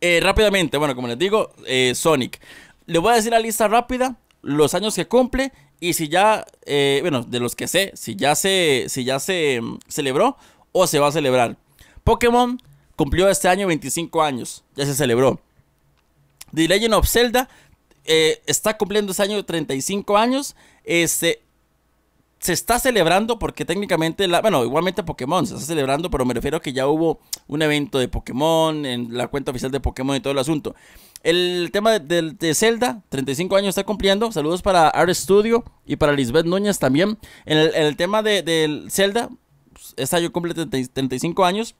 Eh, rápidamente, bueno, como les digo, eh, Sonic. le voy a decir la lista rápida, los años que cumple y si ya, eh, bueno, de los que sé, si ya se, si ya se mm, celebró o se va a celebrar. Pokémon cumplió este año 25 años, ya se celebró. The Legend of Zelda eh, está cumpliendo este año 35 años. Este, se está celebrando porque técnicamente, la, bueno, igualmente Pokémon se está celebrando, pero me refiero a que ya hubo un evento de Pokémon en la cuenta oficial de Pokémon y todo el asunto. El tema de, Zelda, 35 años está cumpliendo. Saludos para Art Studio y para Lisbeth Núñez también. En el, tema de, Zelda, pues, esta yo cumple 35 años.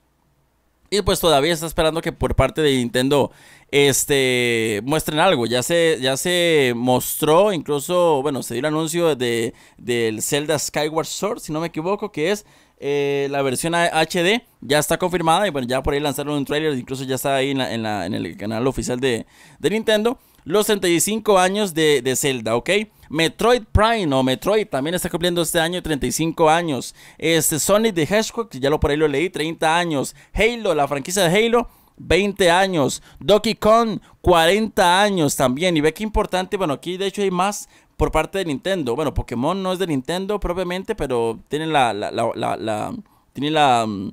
Y pues todavía está esperando que por parte de Nintendo este, muestren algo. Ya se, ya se mostró, incluso, bueno, se dio el anuncio de, del Zelda Skyward Sword, si no me equivoco, que es eh, la versión HD. Ya está confirmada y bueno, ya por ahí lanzaron un trailer, incluso ya está ahí en, en, la, en el canal oficial de Nintendo los 35 años de, de Zelda, ¿ok? Metroid Prime o Metroid también está cumpliendo este año 35 años. Este Sonic the Hedgehog, ya lo por ahí lo leí, 30 años. Halo, la franquicia de Halo, 20 años. Donkey Kong, 40 años también. Y ve qué importante, bueno, aquí de hecho hay más por parte de Nintendo. Bueno, Pokémon no es de Nintendo propiamente, pero tiene la, la, la, la mm,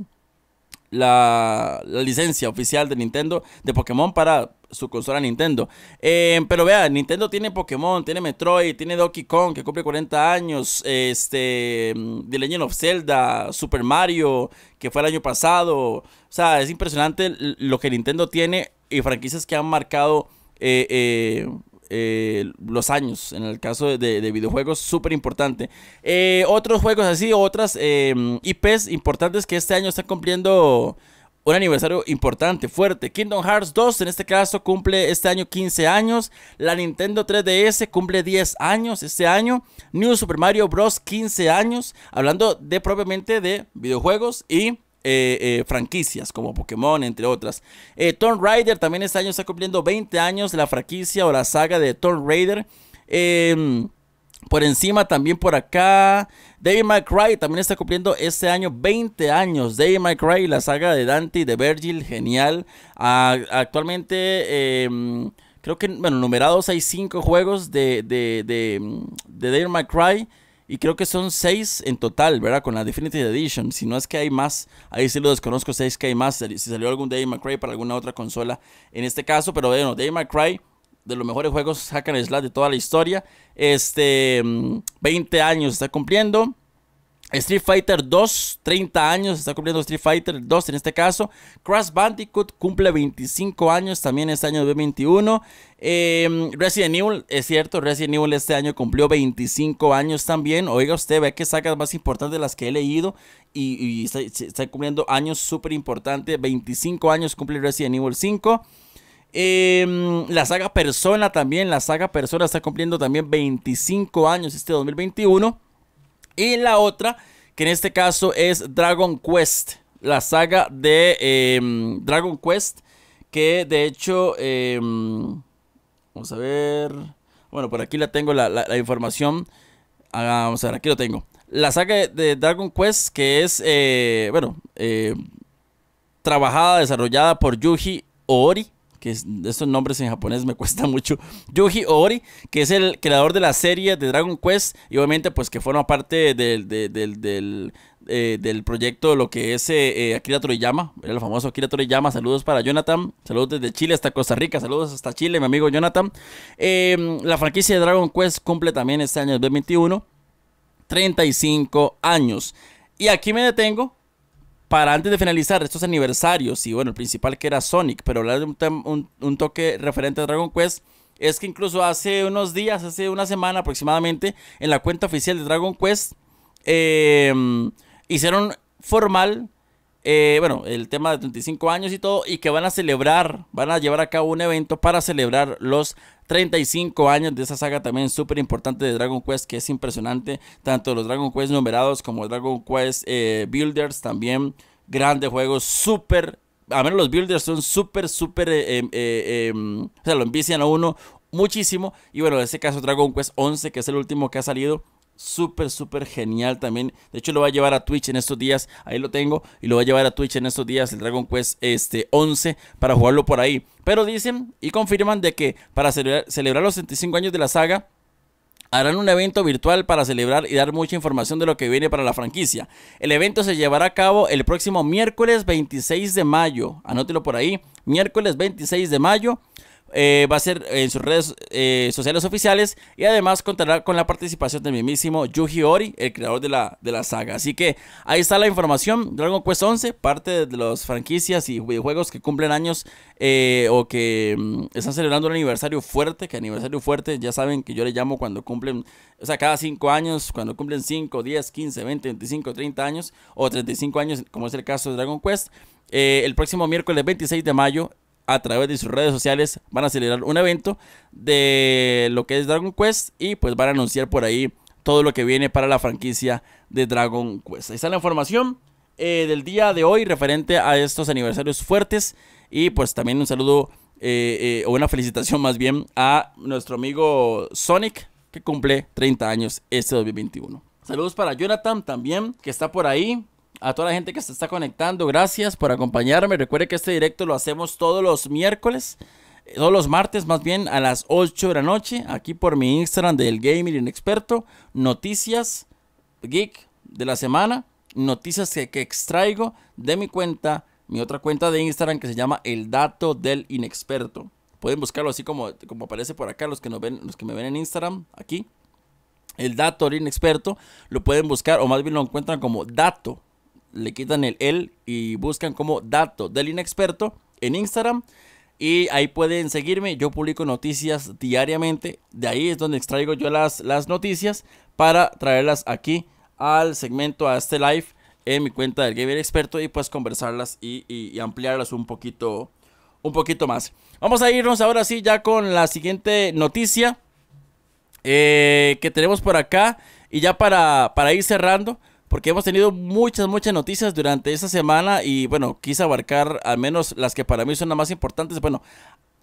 licencia oficial de Nintendo de Pokémon para su consola Nintendo. Eh, pero vea, Nintendo tiene Pokémon, tiene Metroid, tiene Donkey Kong que cumple 40 años, este, mm, The Legend of Zelda, Super Mario, que fue el año pasado. O sea, es impresionante lo que Nintendo tiene y franquicias que han marcado eh, eh, eh los años, en el caso de, de videojuegos, súper importante. otros juegos así, otras mm, IPs importantes que este año están cumpliendo un aniversario importante, fuerte. Kingdom Hearts 2 en este caso cumple este año 15 años. La Nintendo 3DS cumple 10 años este año. New Super Mario Bros. 15 años. Hablando de propiamente de videojuegos y... Eh, eh, franquicias como Pokémon, entre otras. Eh, Tomb Raider también este año está cumpliendo 20 años la franquicia o la saga de Tomb Raider. Eh, por encima también por acá, David McRae también está cumpliendo este año 20 años. David McRae, la saga de Dante y de Virgil, genial. Ah, actualmente, em, creo que, bueno, numerados hay 5 juegos de, de, de, David McRae. Y creo que son seis en total, ¿verdad? Con la Definitive Edition. Si no es que hay más, ahí sí lo desconozco, seis que hay más. Si salió algún David McRae para alguna otra consola en este caso, pero bueno, David McRae de los mejores juegos sacan and slash de toda la historia. Este, 20 mm, años está cumpliendo. Street Fighter 2, 30 años, está cumpliendo Street Fighter 2 en este caso. Crash Bandicoot cumple 25 años también este año 2021. Em, Resident Evil, es cierto, Resident Evil este año cumplió 25 años también. Oiga usted, Ve que sacas más importantes de las que he leído y, está, está, cumpliendo años súper importantes. 25 años cumple Resident Evil 5. Em, la saga Persona también, la saga Persona está cumpliendo también 25 años este 2021. Y la otra, que en este caso es Dragon Quest, la saga de em, Dragon Quest, que de hecho, em, vamos a ver, bueno, por aquí la tengo la, información. Ah, vamos a ver, aquí lo tengo. La saga de Dragon Quest, que es, eh, bueno, eh, trabajada, desarrollada por Yuji Ori que estos nombres en japonés me cuesta mucho. Yuji Ori, que es el creador de la serie de Dragon Quest y obviamente pues que forma parte del, del, eh, del, proyecto lo que es eh, eh, Akira Toriyama, el famoso Akira Toriyama. Saludos para Jonathan, saludos desde Chile hasta Costa Rica, saludos hasta Chile, mi amigo Jonathan. Em, la franquicia de Dragon Quest cumple también este año 2021 35 años. Y aquí me detengo para antes de finalizar estos aniversarios, y bueno, el principal que era Sonic, pero hablar de un, toque referente a Dragon Quest, es que incluso hace unos días, hace una semana aproximadamente, en la cuenta oficial de Dragon Quest, em, hicieron formal, eh, bueno, el tema de 35 años y todo, y que van a celebrar, van a llevar a cabo un evento para celebrar los 35 años de esa saga también súper importante de Dragon Quest, que es impresionante. Tanto los Dragon Quest numerados como Dragon Quest eh, Builders también. Grandes juegos, súper. A menos los Builders son súper, súper. Eh, em, eh, em, o sea, lo envician a uno muchísimo. Y bueno, en este caso, Dragon Quest 11, que es el último que ha salido súper, súper genial también. De hecho, lo va a llevar a Twitch en estos días. Ahí lo tengo. Y lo va a llevar a Twitch en estos días, el Dragon Quest este, 11, para jugarlo por ahí. Pero dicen y confirman de que para celebrar, los 75 años de la saga, harán un evento virtual para celebrar y dar mucha información de lo que viene para la franquicia. El evento se llevará a cabo el próximo miércoles 26 de mayo. Anótelo por ahí. Miércoles 26 de mayo eh, va a ser en sus redes eh, sociales oficiales y además contará con la participación del mismísimo Yuji Ori, el creador de la, de la saga. Así que ahí está la información. Dragon Quest 11, parte de las franquicias y videojuegos que cumplen años eh, o que mm, están celebrando un aniversario fuerte, que aniversario fuerte ya saben que yo le llamo cuando cumplen, o sea, cada 5 años, cuando cumplen 5, 10, 15, 20, 25, 30 años o 35 años, como es el caso de Dragon Quest. el próximo miércoles 26 de mayo a través de sus redes sociales van a celebrar un evento de lo que es Dragon Quest y pues van a anunciar por ahí todo lo que viene para la franquicia de Dragon Quest. Ahí está la información eh, del día de hoy referente a estos aniversarios fuertes y pues también un saludo eh, eh, o una felicitación más bien a nuestro amigo Sonic que cumple 30 años este 2021. Saludos para Jonathan también que está por ahí a toda la gente que se está conectando. Gracias por acompañarme. Recuerde que este directo lo hacemos todos los miércoles, eh, todos los martes más bien a las 8 de la noche, aquí por mi Instagram del Gamer Inexperto. Noticias geek de la semana, noticias que, extraigo de mi cuenta, mi otra cuenta de Instagram que se llama El Dato del Inexperto. Pueden buscarlo así como, como aparece por acá, los que, nos ven, los que me ven en Instagram, aquí. El dato del inexperto lo pueden buscar o más bien lo encuentran como dato le quitan el él y buscan como dato del inexperto en Instagram. Y ahí pueden seguirme, yo publico noticias diariamente, de ahí es donde extraigo yo las, las noticias para traerlas aquí al segmento, a este live en mi cuenta del Gamer Experto y pues conversarlas y, ampliarlas un poquito, un poquito más. Vamos a irnos ahora sí ya con la siguiente noticia eh, que tenemos por acá. Y ya para, para ir cerrando, porque hemos tenido muchas, muchas noticias durante esta semana y bueno, quise abarcar al menos las que para mí son las más importantes. Bueno,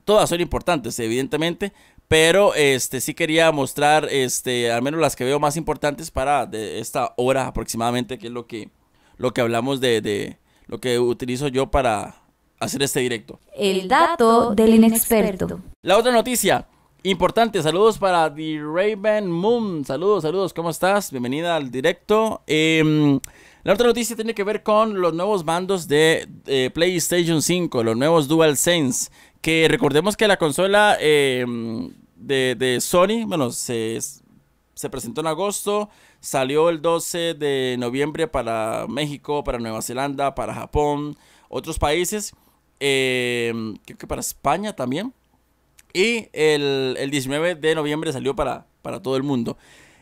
todas son importantes, evidentemente, pero este sí quería mostrar este al menos las que veo más importantes para de esta hora aproximadamente, que es lo que lo que hablamos de, de lo que utilizo yo para hacer este directo. El dato del inexperto. La otra noticia Importante, saludos para The Raven Moon. Saludos, saludos, ¿cómo estás? Bienvenida al directo. Em, la otra noticia tiene que ver con los nuevos bandos de eh, PlayStation 5, los nuevos DualSense. Que recordemos que la consola em, de, Sony, bueno, se, se presentó en agosto, salió el 12 de noviembre para México, para Nueva Zelanda, para Japón, otros países. Em, creo que para España también y el, 19 de noviembre salió para, para todo el mundo.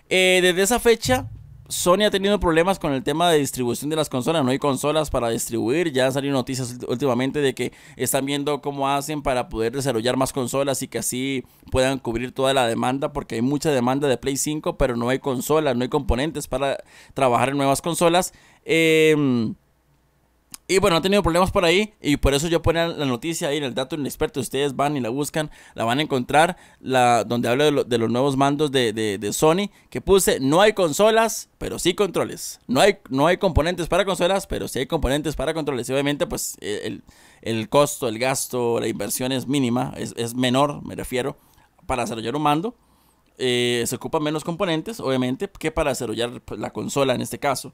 Eh, desde esa fecha, Sony ha tenido problemas con el tema de distribución de las consolas. No hay consolas para distribuir. Ya han salido noticias últimamente de que están viendo cómo hacen para poder desarrollar más consolas y que así puedan cubrir toda la demanda, porque hay mucha demanda de Play 5, pero no hay consolas, no hay componentes para trabajar en nuevas consolas. Eh, y bueno, ha tenido problemas por ahí y por eso yo ponía la noticia ahí, en el dato experto, ustedes van y la buscan, la van a encontrar, la, donde hablo de, los nuevos mandos de, Sony, que puse, no hay consolas, pero sí controles. No hay, no hay componentes para consolas, pero sí hay componentes para controles. Y obviamente, pues e, el, costo, el gasto, la inversión es mínima, es, menor, me refiero, para desarrollar un mando. Eh, se ocupan menos componentes, obviamente, que para desarrollar la consola en este caso.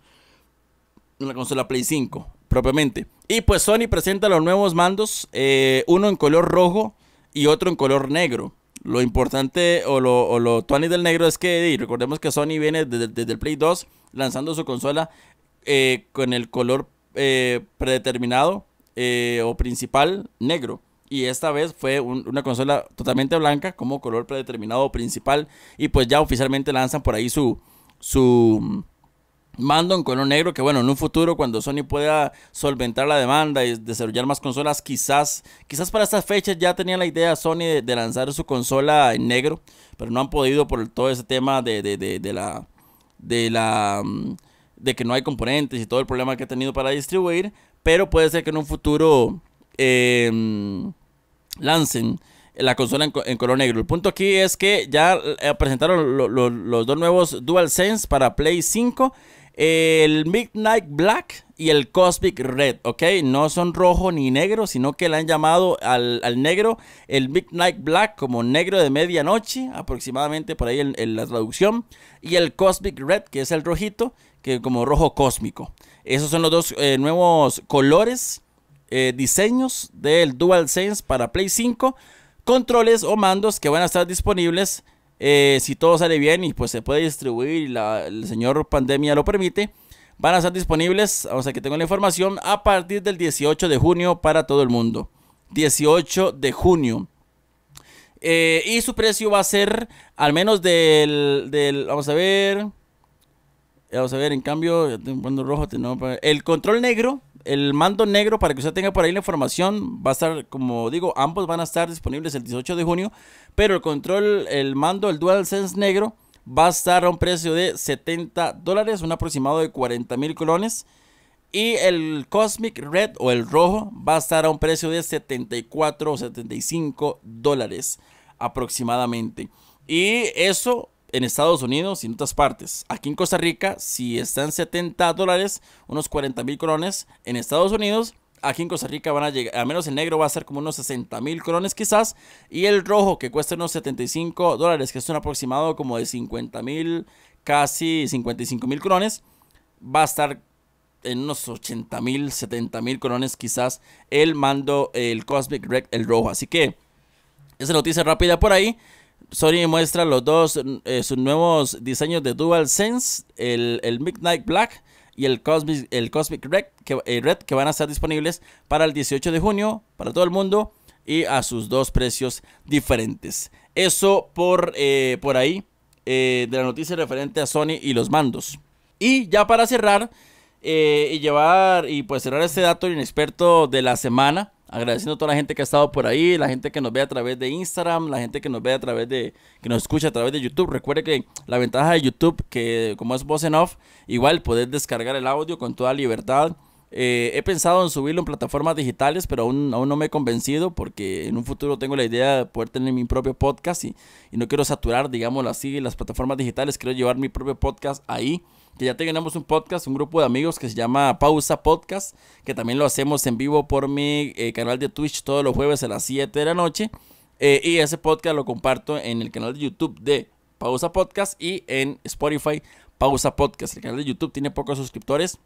La consola Play 5 propiamente. Y pues Sony presenta los nuevos mandos, eh, uno en color rojo y otro en color negro. Lo importante o lo, o del negro es que, recordemos que Sony viene desde, el Play 2 lanzando su consola eh, con el color eh, predeterminado o principal negro. Y esta vez fue una consola totalmente blanca como color predeterminado principal. Y pues ya oficialmente lanzan por ahí su, su mando en color negro que bueno en un futuro cuando Sony pueda solventar la demanda y desarrollar más consolas quizás quizás para estas fechas ya tenía la idea Sony de, lanzar su consola en negro pero no han podido por todo ese tema de, la de la mm, de que no hay componentes y todo el problema que ha tenido para distribuir pero puede ser que en un futuro em, lancen la consola en, color negro. El punto aquí es que ya eh, presentaron los dos nuevos DualSense para Play 5 el Midnight Black y el Cosmic Red, ¿ok? No son rojo ni negro, sino que le han llamado al, negro el Midnight Black como negro de medianoche, aproximadamente por ahí en, la traducción, y el Cosmic Red, que es el rojito, que como rojo cósmico. Esos son los dos eh, nuevos colores, eh, diseños del DualSense para Play 5, controles o mandos que van a estar disponibles eh, si todo sale bien y pues se puede distribuir y el señor pandemia lo permite, van a estar disponibles, vamos a que tengo la información, a partir del 18 de junio para todo el mundo. 18 de junio. Eh, y su precio va a ser al menos del, vamos a ver, vamos a ver, en cambio, rojo, el control negro el mando negro, para que usted tenga por ahí la información, va a estar, como digo, ambos van a estar disponibles el 18 de junio, pero el control, el mando, el DualSense negro, va a estar a un precio de 70 dólares, un aproximado de 40 mil colones. Y el Cosmic Red o el rojo va a estar a un precio de 74 o 75 dólares aproximadamente. Y eso en Estados Unidos y en otras partes. Aquí en Costa Rica, si están 70 dólares, unos 40 mil colones en Estados Unidos, aquí en Costa Rica van a llegar, al menos el negro va a ser como unos 60 mil colones quizás, y el rojo que cuesta unos 75 dólares, que es un aproximado como de 50 mil, casi 55 mil colones, va a estar en unos 80 mil, 70 mil colones quizás el mando, el Cosmic Red, el rojo. Así que esa noticia rápida por ahí. Sony muestra los dos, eh, sus nuevos diseños de DualSense, el, el Midnight Black y el Cosmic, el Red que, eh, Red, que, van a estar disponibles para el 18 de junio, para todo el mundo, y a sus dos precios diferentes. Eso por, eh, por ahí, de la noticia referente a Sony y los mandos. Y ya para cerrar, y llevar, y pues cerrar este dato inexperto de la semana, Agradeciendo a toda la gente que ha estado por ahí, la gente que nos ve a través de Instagram, la gente que nos ve a través de, que nos escucha a través de YouTube. Recuerde que la ventaja de YouTube, que como es voz en off, igual poder descargar el audio con toda libertad. Eh, he pensado en subirlo en plataformas digitales, pero aún, aún, no me he convencido porque en un futuro tengo la idea de poder tener mi propio podcast y, y no quiero saturar, digámoslo así, las plataformas digitales. Quiero llevar mi propio podcast ahí que ya tenemos un podcast, un grupo de amigos que se llama Pausa Podcast, que también lo hacemos en vivo por mi eh, canal de Twitch todos los jueves a las 7 de la noche. Eh, y ese podcast lo comparto en el canal de YouTube de Pausa Podcast y en Spotify Pausa Podcast. El canal de YouTube tiene pocos suscriptores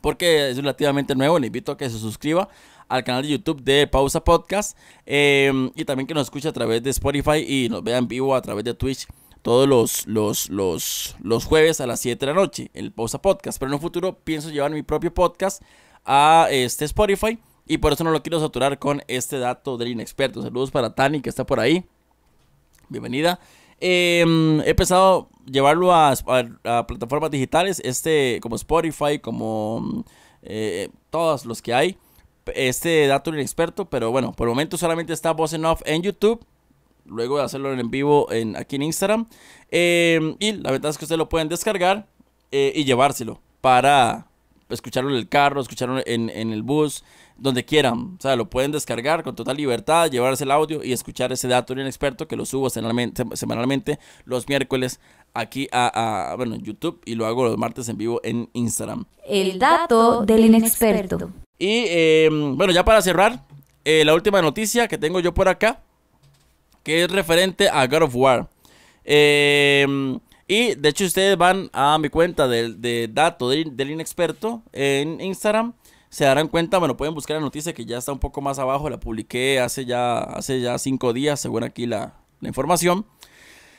porque es relativamente nuevo. Le invito a que se suscriba al canal de YouTube de Pausa Podcast eh, y también que nos escuche a través de Spotify y nos vea en vivo a través de Twitch todos los, los, jueves a las 7 de la noche, el Pausa Podcast. Pero en un futuro pienso llevar mi propio podcast a este Spotify y por eso no lo quiero saturar con este dato del inexperto. Saludos para Tani que está por ahí. Bienvenida. Em, he pensado llevarlo a, a, a, plataformas digitales, este como Spotify, como eh, todos los que hay. Este dato del inexperto, pero bueno, por el momento solamente está voz en off en YouTube luego de hacerlo en vivo en, aquí en Instagram. Em, y la verdad es que ustedes lo pueden descargar eh, y llevárselo para escucharlo en el carro, escucharlo en, el bus, donde quieran. O sea, lo pueden descargar con total libertad, llevarse el audio y escuchar ese dato del inexperto que lo subo semanalmente, los miércoles aquí a, bueno, YouTube y lo hago los martes en vivo en Instagram. El dato del inexperto. Y em, bueno, ya para cerrar, eh, la última noticia que tengo yo por acá que es referente a God of War. Em, y de hecho ustedes van a mi cuenta de, de dato del, inexperto en Instagram. Se darán cuenta, bueno, pueden buscar la noticia que ya está un poco más abajo. La publiqué hace ya, hace ya cinco días, según aquí la, información.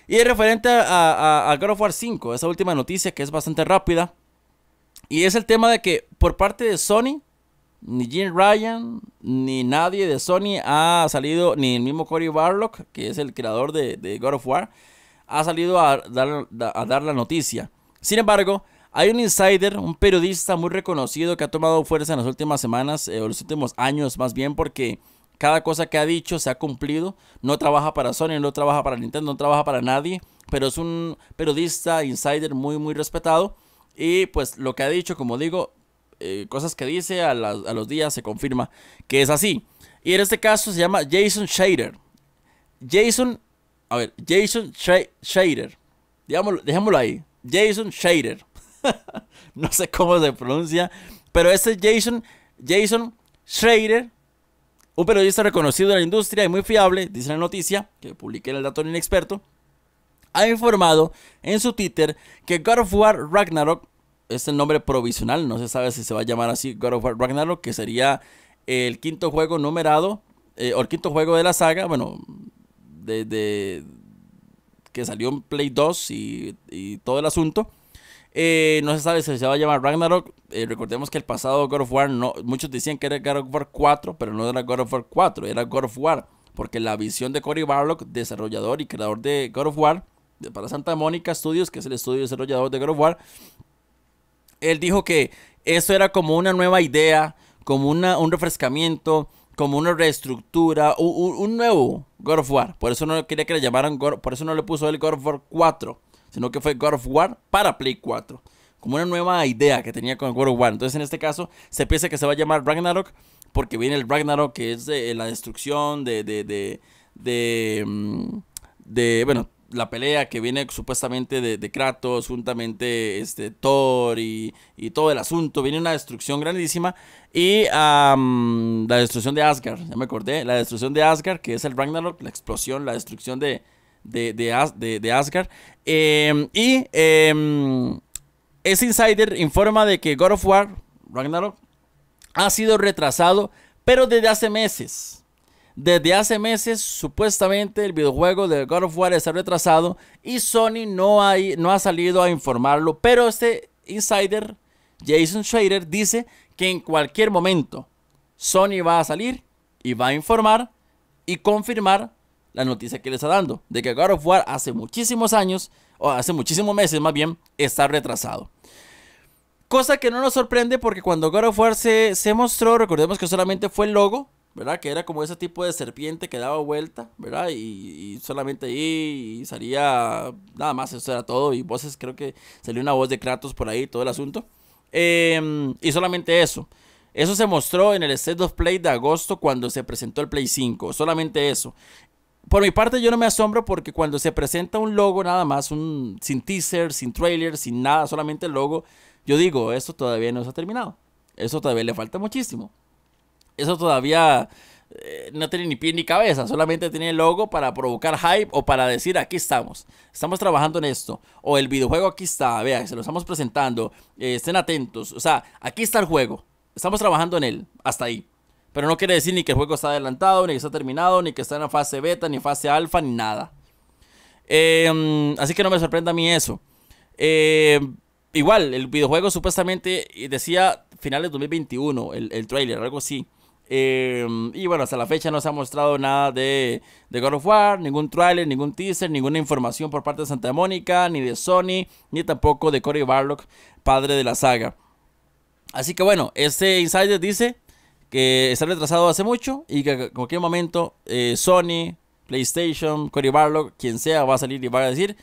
Y es referente a, a, God of War 5, esa última noticia que es bastante rápida. Y es el tema de que por parte de Sony ni Jim Ryan, ni nadie de Sony ha salido, ni el mismo Cory Barlock, que es el creador de, God of War, ha salido a dar, a dar la noticia. Sin embargo, hay un insider, un periodista muy reconocido que ha tomado fuerza en las últimas semanas, eh, o los últimos años más bien, porque cada cosa que ha dicho se ha cumplido. No trabaja para Sony, no trabaja para Nintendo, no trabaja para nadie, pero es un periodista, insider muy, muy respetado. Y pues lo que ha dicho, como digo, eh, cosas que dice, a, los días se confirma que es así. Y en este caso se llama Jason Shader. Jason, a ver, Jason Shader. dejémoslo ahí. Jason Shader. no sé cómo se pronuncia, pero este Jason, Jason Shader un periodista reconocido en la industria y muy fiable, dice la noticia, que publiqué el dato en inexperto, ha informado en su Twitter que God of War Ragnarok es el nombre provisional, no se sabe si se va a llamar así God of War Ragnarok, que sería el quinto juego numerado, eh, o el quinto juego de la saga, bueno, desde que salió en Play 2 y, y todo el asunto. Eh, no se sabe si se va a llamar Ragnarok. Eh, recordemos que el pasado God of War, no, muchos decían que era God of War 4, pero no era God of War 4, era God of War. Porque la visión de Cory Barlock, desarrollador y creador de God of War, para Santa Mónica Studios, que es el estudio desarrollador de God of War, él dijo que eso era como una nueva idea, como una, un refrescamiento, como una reestructura, un, un, nuevo God of War. Por eso no quería que le llamaran por eso no le puso el God of War 4, sino que fue God of War para Play 4. Como una nueva idea que tenía con God of War. Entonces en este caso se piensa que se va a llamar Ragnarok porque viene el Ragnarok que es eh, la destrucción de, de, de de, mm, de, bueno, la pelea que viene supuestamente de, de Kratos, juntamente este, Thor y, todo el asunto. Viene una destrucción grandísima. Y la destrucción de Asgard, ya me acordé. La destrucción de Asgard, que es el Ragnarok, la explosión, la destrucción de, de, Asgard. Em, y em, ese insider informa de que God of War, Ragnarok, ha sido retrasado, pero desde hace meses. Desde hace meses, supuestamente, el videojuego de God of War está retrasado y Sony no, ha salido a informarlo, pero este insider, Jason Schrader, dice que en cualquier momento Sony va a salir y va a informar y confirmar la noticia que le está dando, de que God of War hace muchísimos años, o hace muchísimos meses más bien, está retrasado. Cosa que no nos sorprende porque cuando God of War se mostró, recordemos que solamente fue el logo ¿verdad? Que era como ese tipo de serpiente que daba vuelta, ¿verdad? Y, solamente ahí y salía nada más, eso era todo. Y voces, creo que salió una voz de Kratos por ahí, todo el asunto. Em, y solamente eso. Eso se mostró en el State of Play de agosto cuando se presentó el Play 5. Solamente eso. Por mi parte, yo no me asombro porque cuando se presenta un logo nada más, un, sin teaser, sin trailer, sin nada, solamente el logo, yo digo, esto todavía no se ha terminado. Eso todavía le falta muchísimo eso todavía eh, no tiene ni pie ni cabeza, solamente tiene el logo para provocar hype o para decir aquí estamos, estamos trabajando en esto, o el videojuego aquí está, vea se lo estamos presentando, eh, estén atentos, o sea, aquí está el juego, estamos trabajando en él, hasta ahí. Pero no quiere decir ni que el juego está adelantado, ni que está terminado, ni que está en la fase beta, ni fase alfa, ni nada. Em, así que no me sorprenda a mí eso. Em, igual, el videojuego supuestamente eh, decía finales de 2021, el, el trailer, algo así. Em, y bueno, hasta la fecha no se ha mostrado nada de, God of War, ningún trailer, ningún teaser, ninguna información por parte de Santa Mónica, ni de Sony, ni tampoco de Cory Barlock, padre de la saga. Así que bueno, este insider dice que está retrasado hace mucho y que en cualquier momento eh, Sony, PlayStation, Cory Barlock, quien sea, va a salir y va a decir,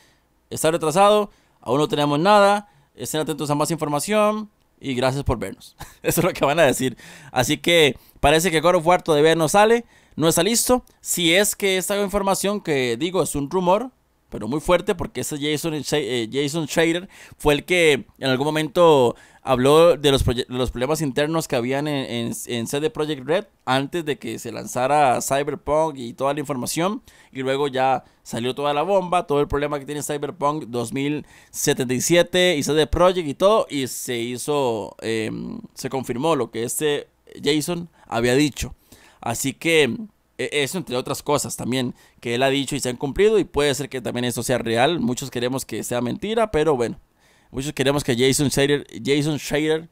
está retrasado, aún no tenemos nada, estén atentos a más información y gracias por vernos. Eso es lo que van a decir. Así que Parece que God of War todavía no sale, no está listo. Si es que esta información que digo es un rumor, pero muy fuerte, porque ese Jason, eh, Jason Schrader fue el que en algún momento habló de los, problemas internos que habían en, en, CD Projekt Red antes de que se lanzara Cyberpunk y toda la información. Y luego ya salió toda la bomba, todo el problema que tiene Cyberpunk 2077 y CD Projekt y todo. Y se hizo, em, se confirmó lo que este Jason había dicho. Así que e, eso entre otras cosas también que él ha dicho y se han cumplido y puede ser que también eso sea real. Muchos queremos que sea mentira, pero bueno. Muchos queremos que Jason Shader, Jason Shader,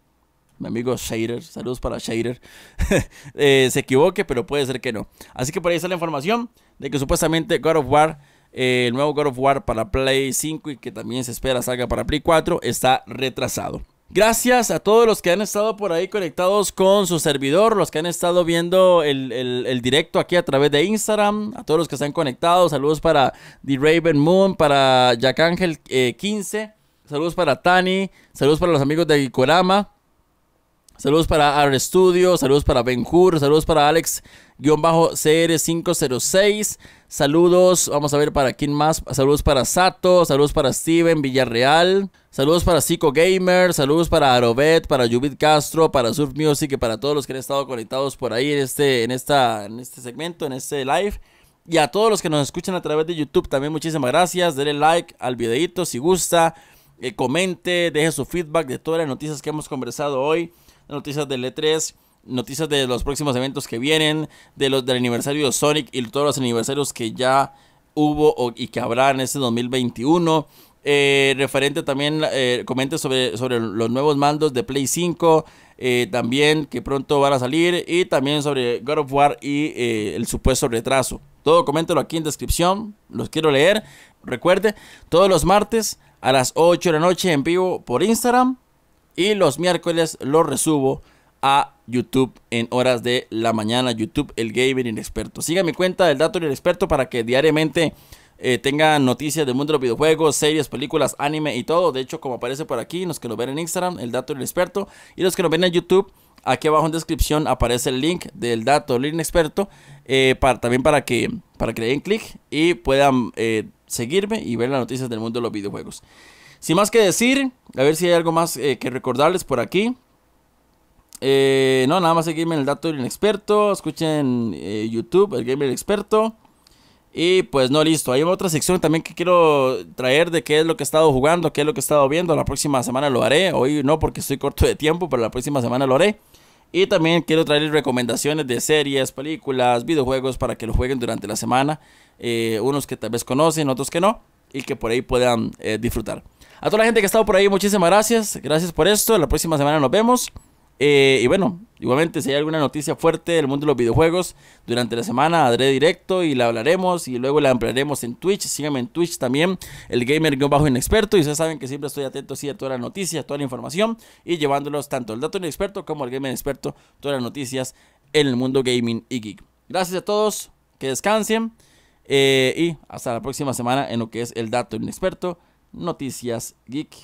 mi amigo Shader, saludos para Shader, eh, se equivoque, pero puede ser que no. Así que por ahí está la información de que supuestamente God of War, eh, el nuevo God of War para Play 5 y que también se espera salga para Play 4, está retrasado. Gracias a todos los que han estado por ahí conectados con su servidor, los que han estado viendo el, directo aquí a través de Instagram, a todos los que están conectados. Saludos para The Raven Moon, para Jack Angel 15, eh, saludos para Tani, saludos para los amigos de Gikorama. Saludos para Art Studio, saludos para Hur saludos para Alex-CR506. Saludos, vamos a ver para quién más. Saludos para Sato, saludos para Steven Villarreal, saludos para Zico Gamer, saludos para Arobet, para Yubit Castro, para Surf Music y para todos los que han estado conectados por ahí en este, en esta, en este segmento, en este live. Y a todos los que nos escuchan a través de YouTube también muchísimas gracias. Denle like al videito si gusta, eh, comente, deje su feedback de todas las noticias que hemos conversado hoy noticias del E3, noticias de los próximos eventos que vienen, de los del aniversario de Sonic y todos los aniversarios que ya hubo y que habrá en este 2021. Eh, referente también, eh, comente sobre, sobre los nuevos mandos de Play 5, eh, también que pronto van a salir, y también sobre God of War y el supuesto retraso. Todo coméntelo aquí en descripción, los quiero leer. Recuerde, todos los martes a las 8 de la noche en vivo por Instagram y los miércoles lo resubo a YouTube en horas de la mañana. YouTube, el gamer inexperto. Siga mi cuenta del dato del experto para que diariamente eh, tengan noticias del mundo de los videojuegos, series, películas, anime y todo. De hecho, como aparece por aquí, los que lo ven en Instagram, el dato del experto. Y los que lo ven en YouTube, aquí abajo en descripción aparece el link del dato del inexperto. Eh, para, también para que, para que le den clic y puedan eh, seguirme y ver las noticias del mundo de los videojuegos. Sin más que decir, a ver si hay algo más eh, que recordarles por aquí. Eh, no, nada más seguirme en el dato del inexperto. Escuchen eh, YouTube, el gamer experto. Y pues no, listo. Hay otra sección también que quiero traer de qué es lo que he estado jugando, qué es lo que he estado viendo. La próxima semana lo haré. Hoy no porque estoy corto de tiempo, pero la próxima semana lo haré. Y también quiero traer recomendaciones de series, películas, videojuegos para que lo jueguen durante la semana. unos que tal vez conocen, otros que no. Y que por ahí puedan disfrutar. A toda la gente que ha estado por ahí, muchísimas gracias. Gracias por esto. La próxima semana nos vemos. Eh, y bueno, igualmente si hay alguna noticia fuerte del mundo de los videojuegos, durante la semana haré directo y la hablaremos y luego la ampliaremos en Twitch. Síganme en Twitch también, el gamer bajo inexperto. Y ustedes saben que siempre estoy atento a todas las noticias, toda la información y llevándolos tanto el dato inexperto como el gamer experto, todas las noticias en el mundo gaming y geek. Gracias a todos, que descansen eh, y hasta la próxima semana en lo que es el dato inexperto noticias geek,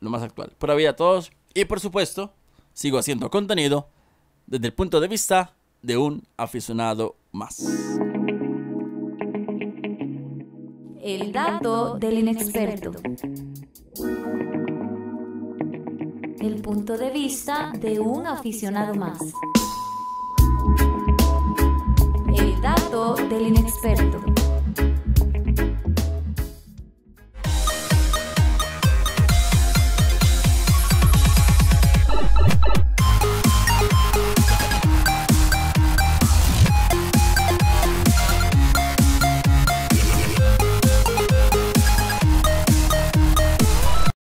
lo más actual. Por vida a todos y por supuesto, sigo haciendo contenido desde el punto de vista de un aficionado más. El dato del inexperto. El punto de vista de un aficionado más. El dato del inexperto.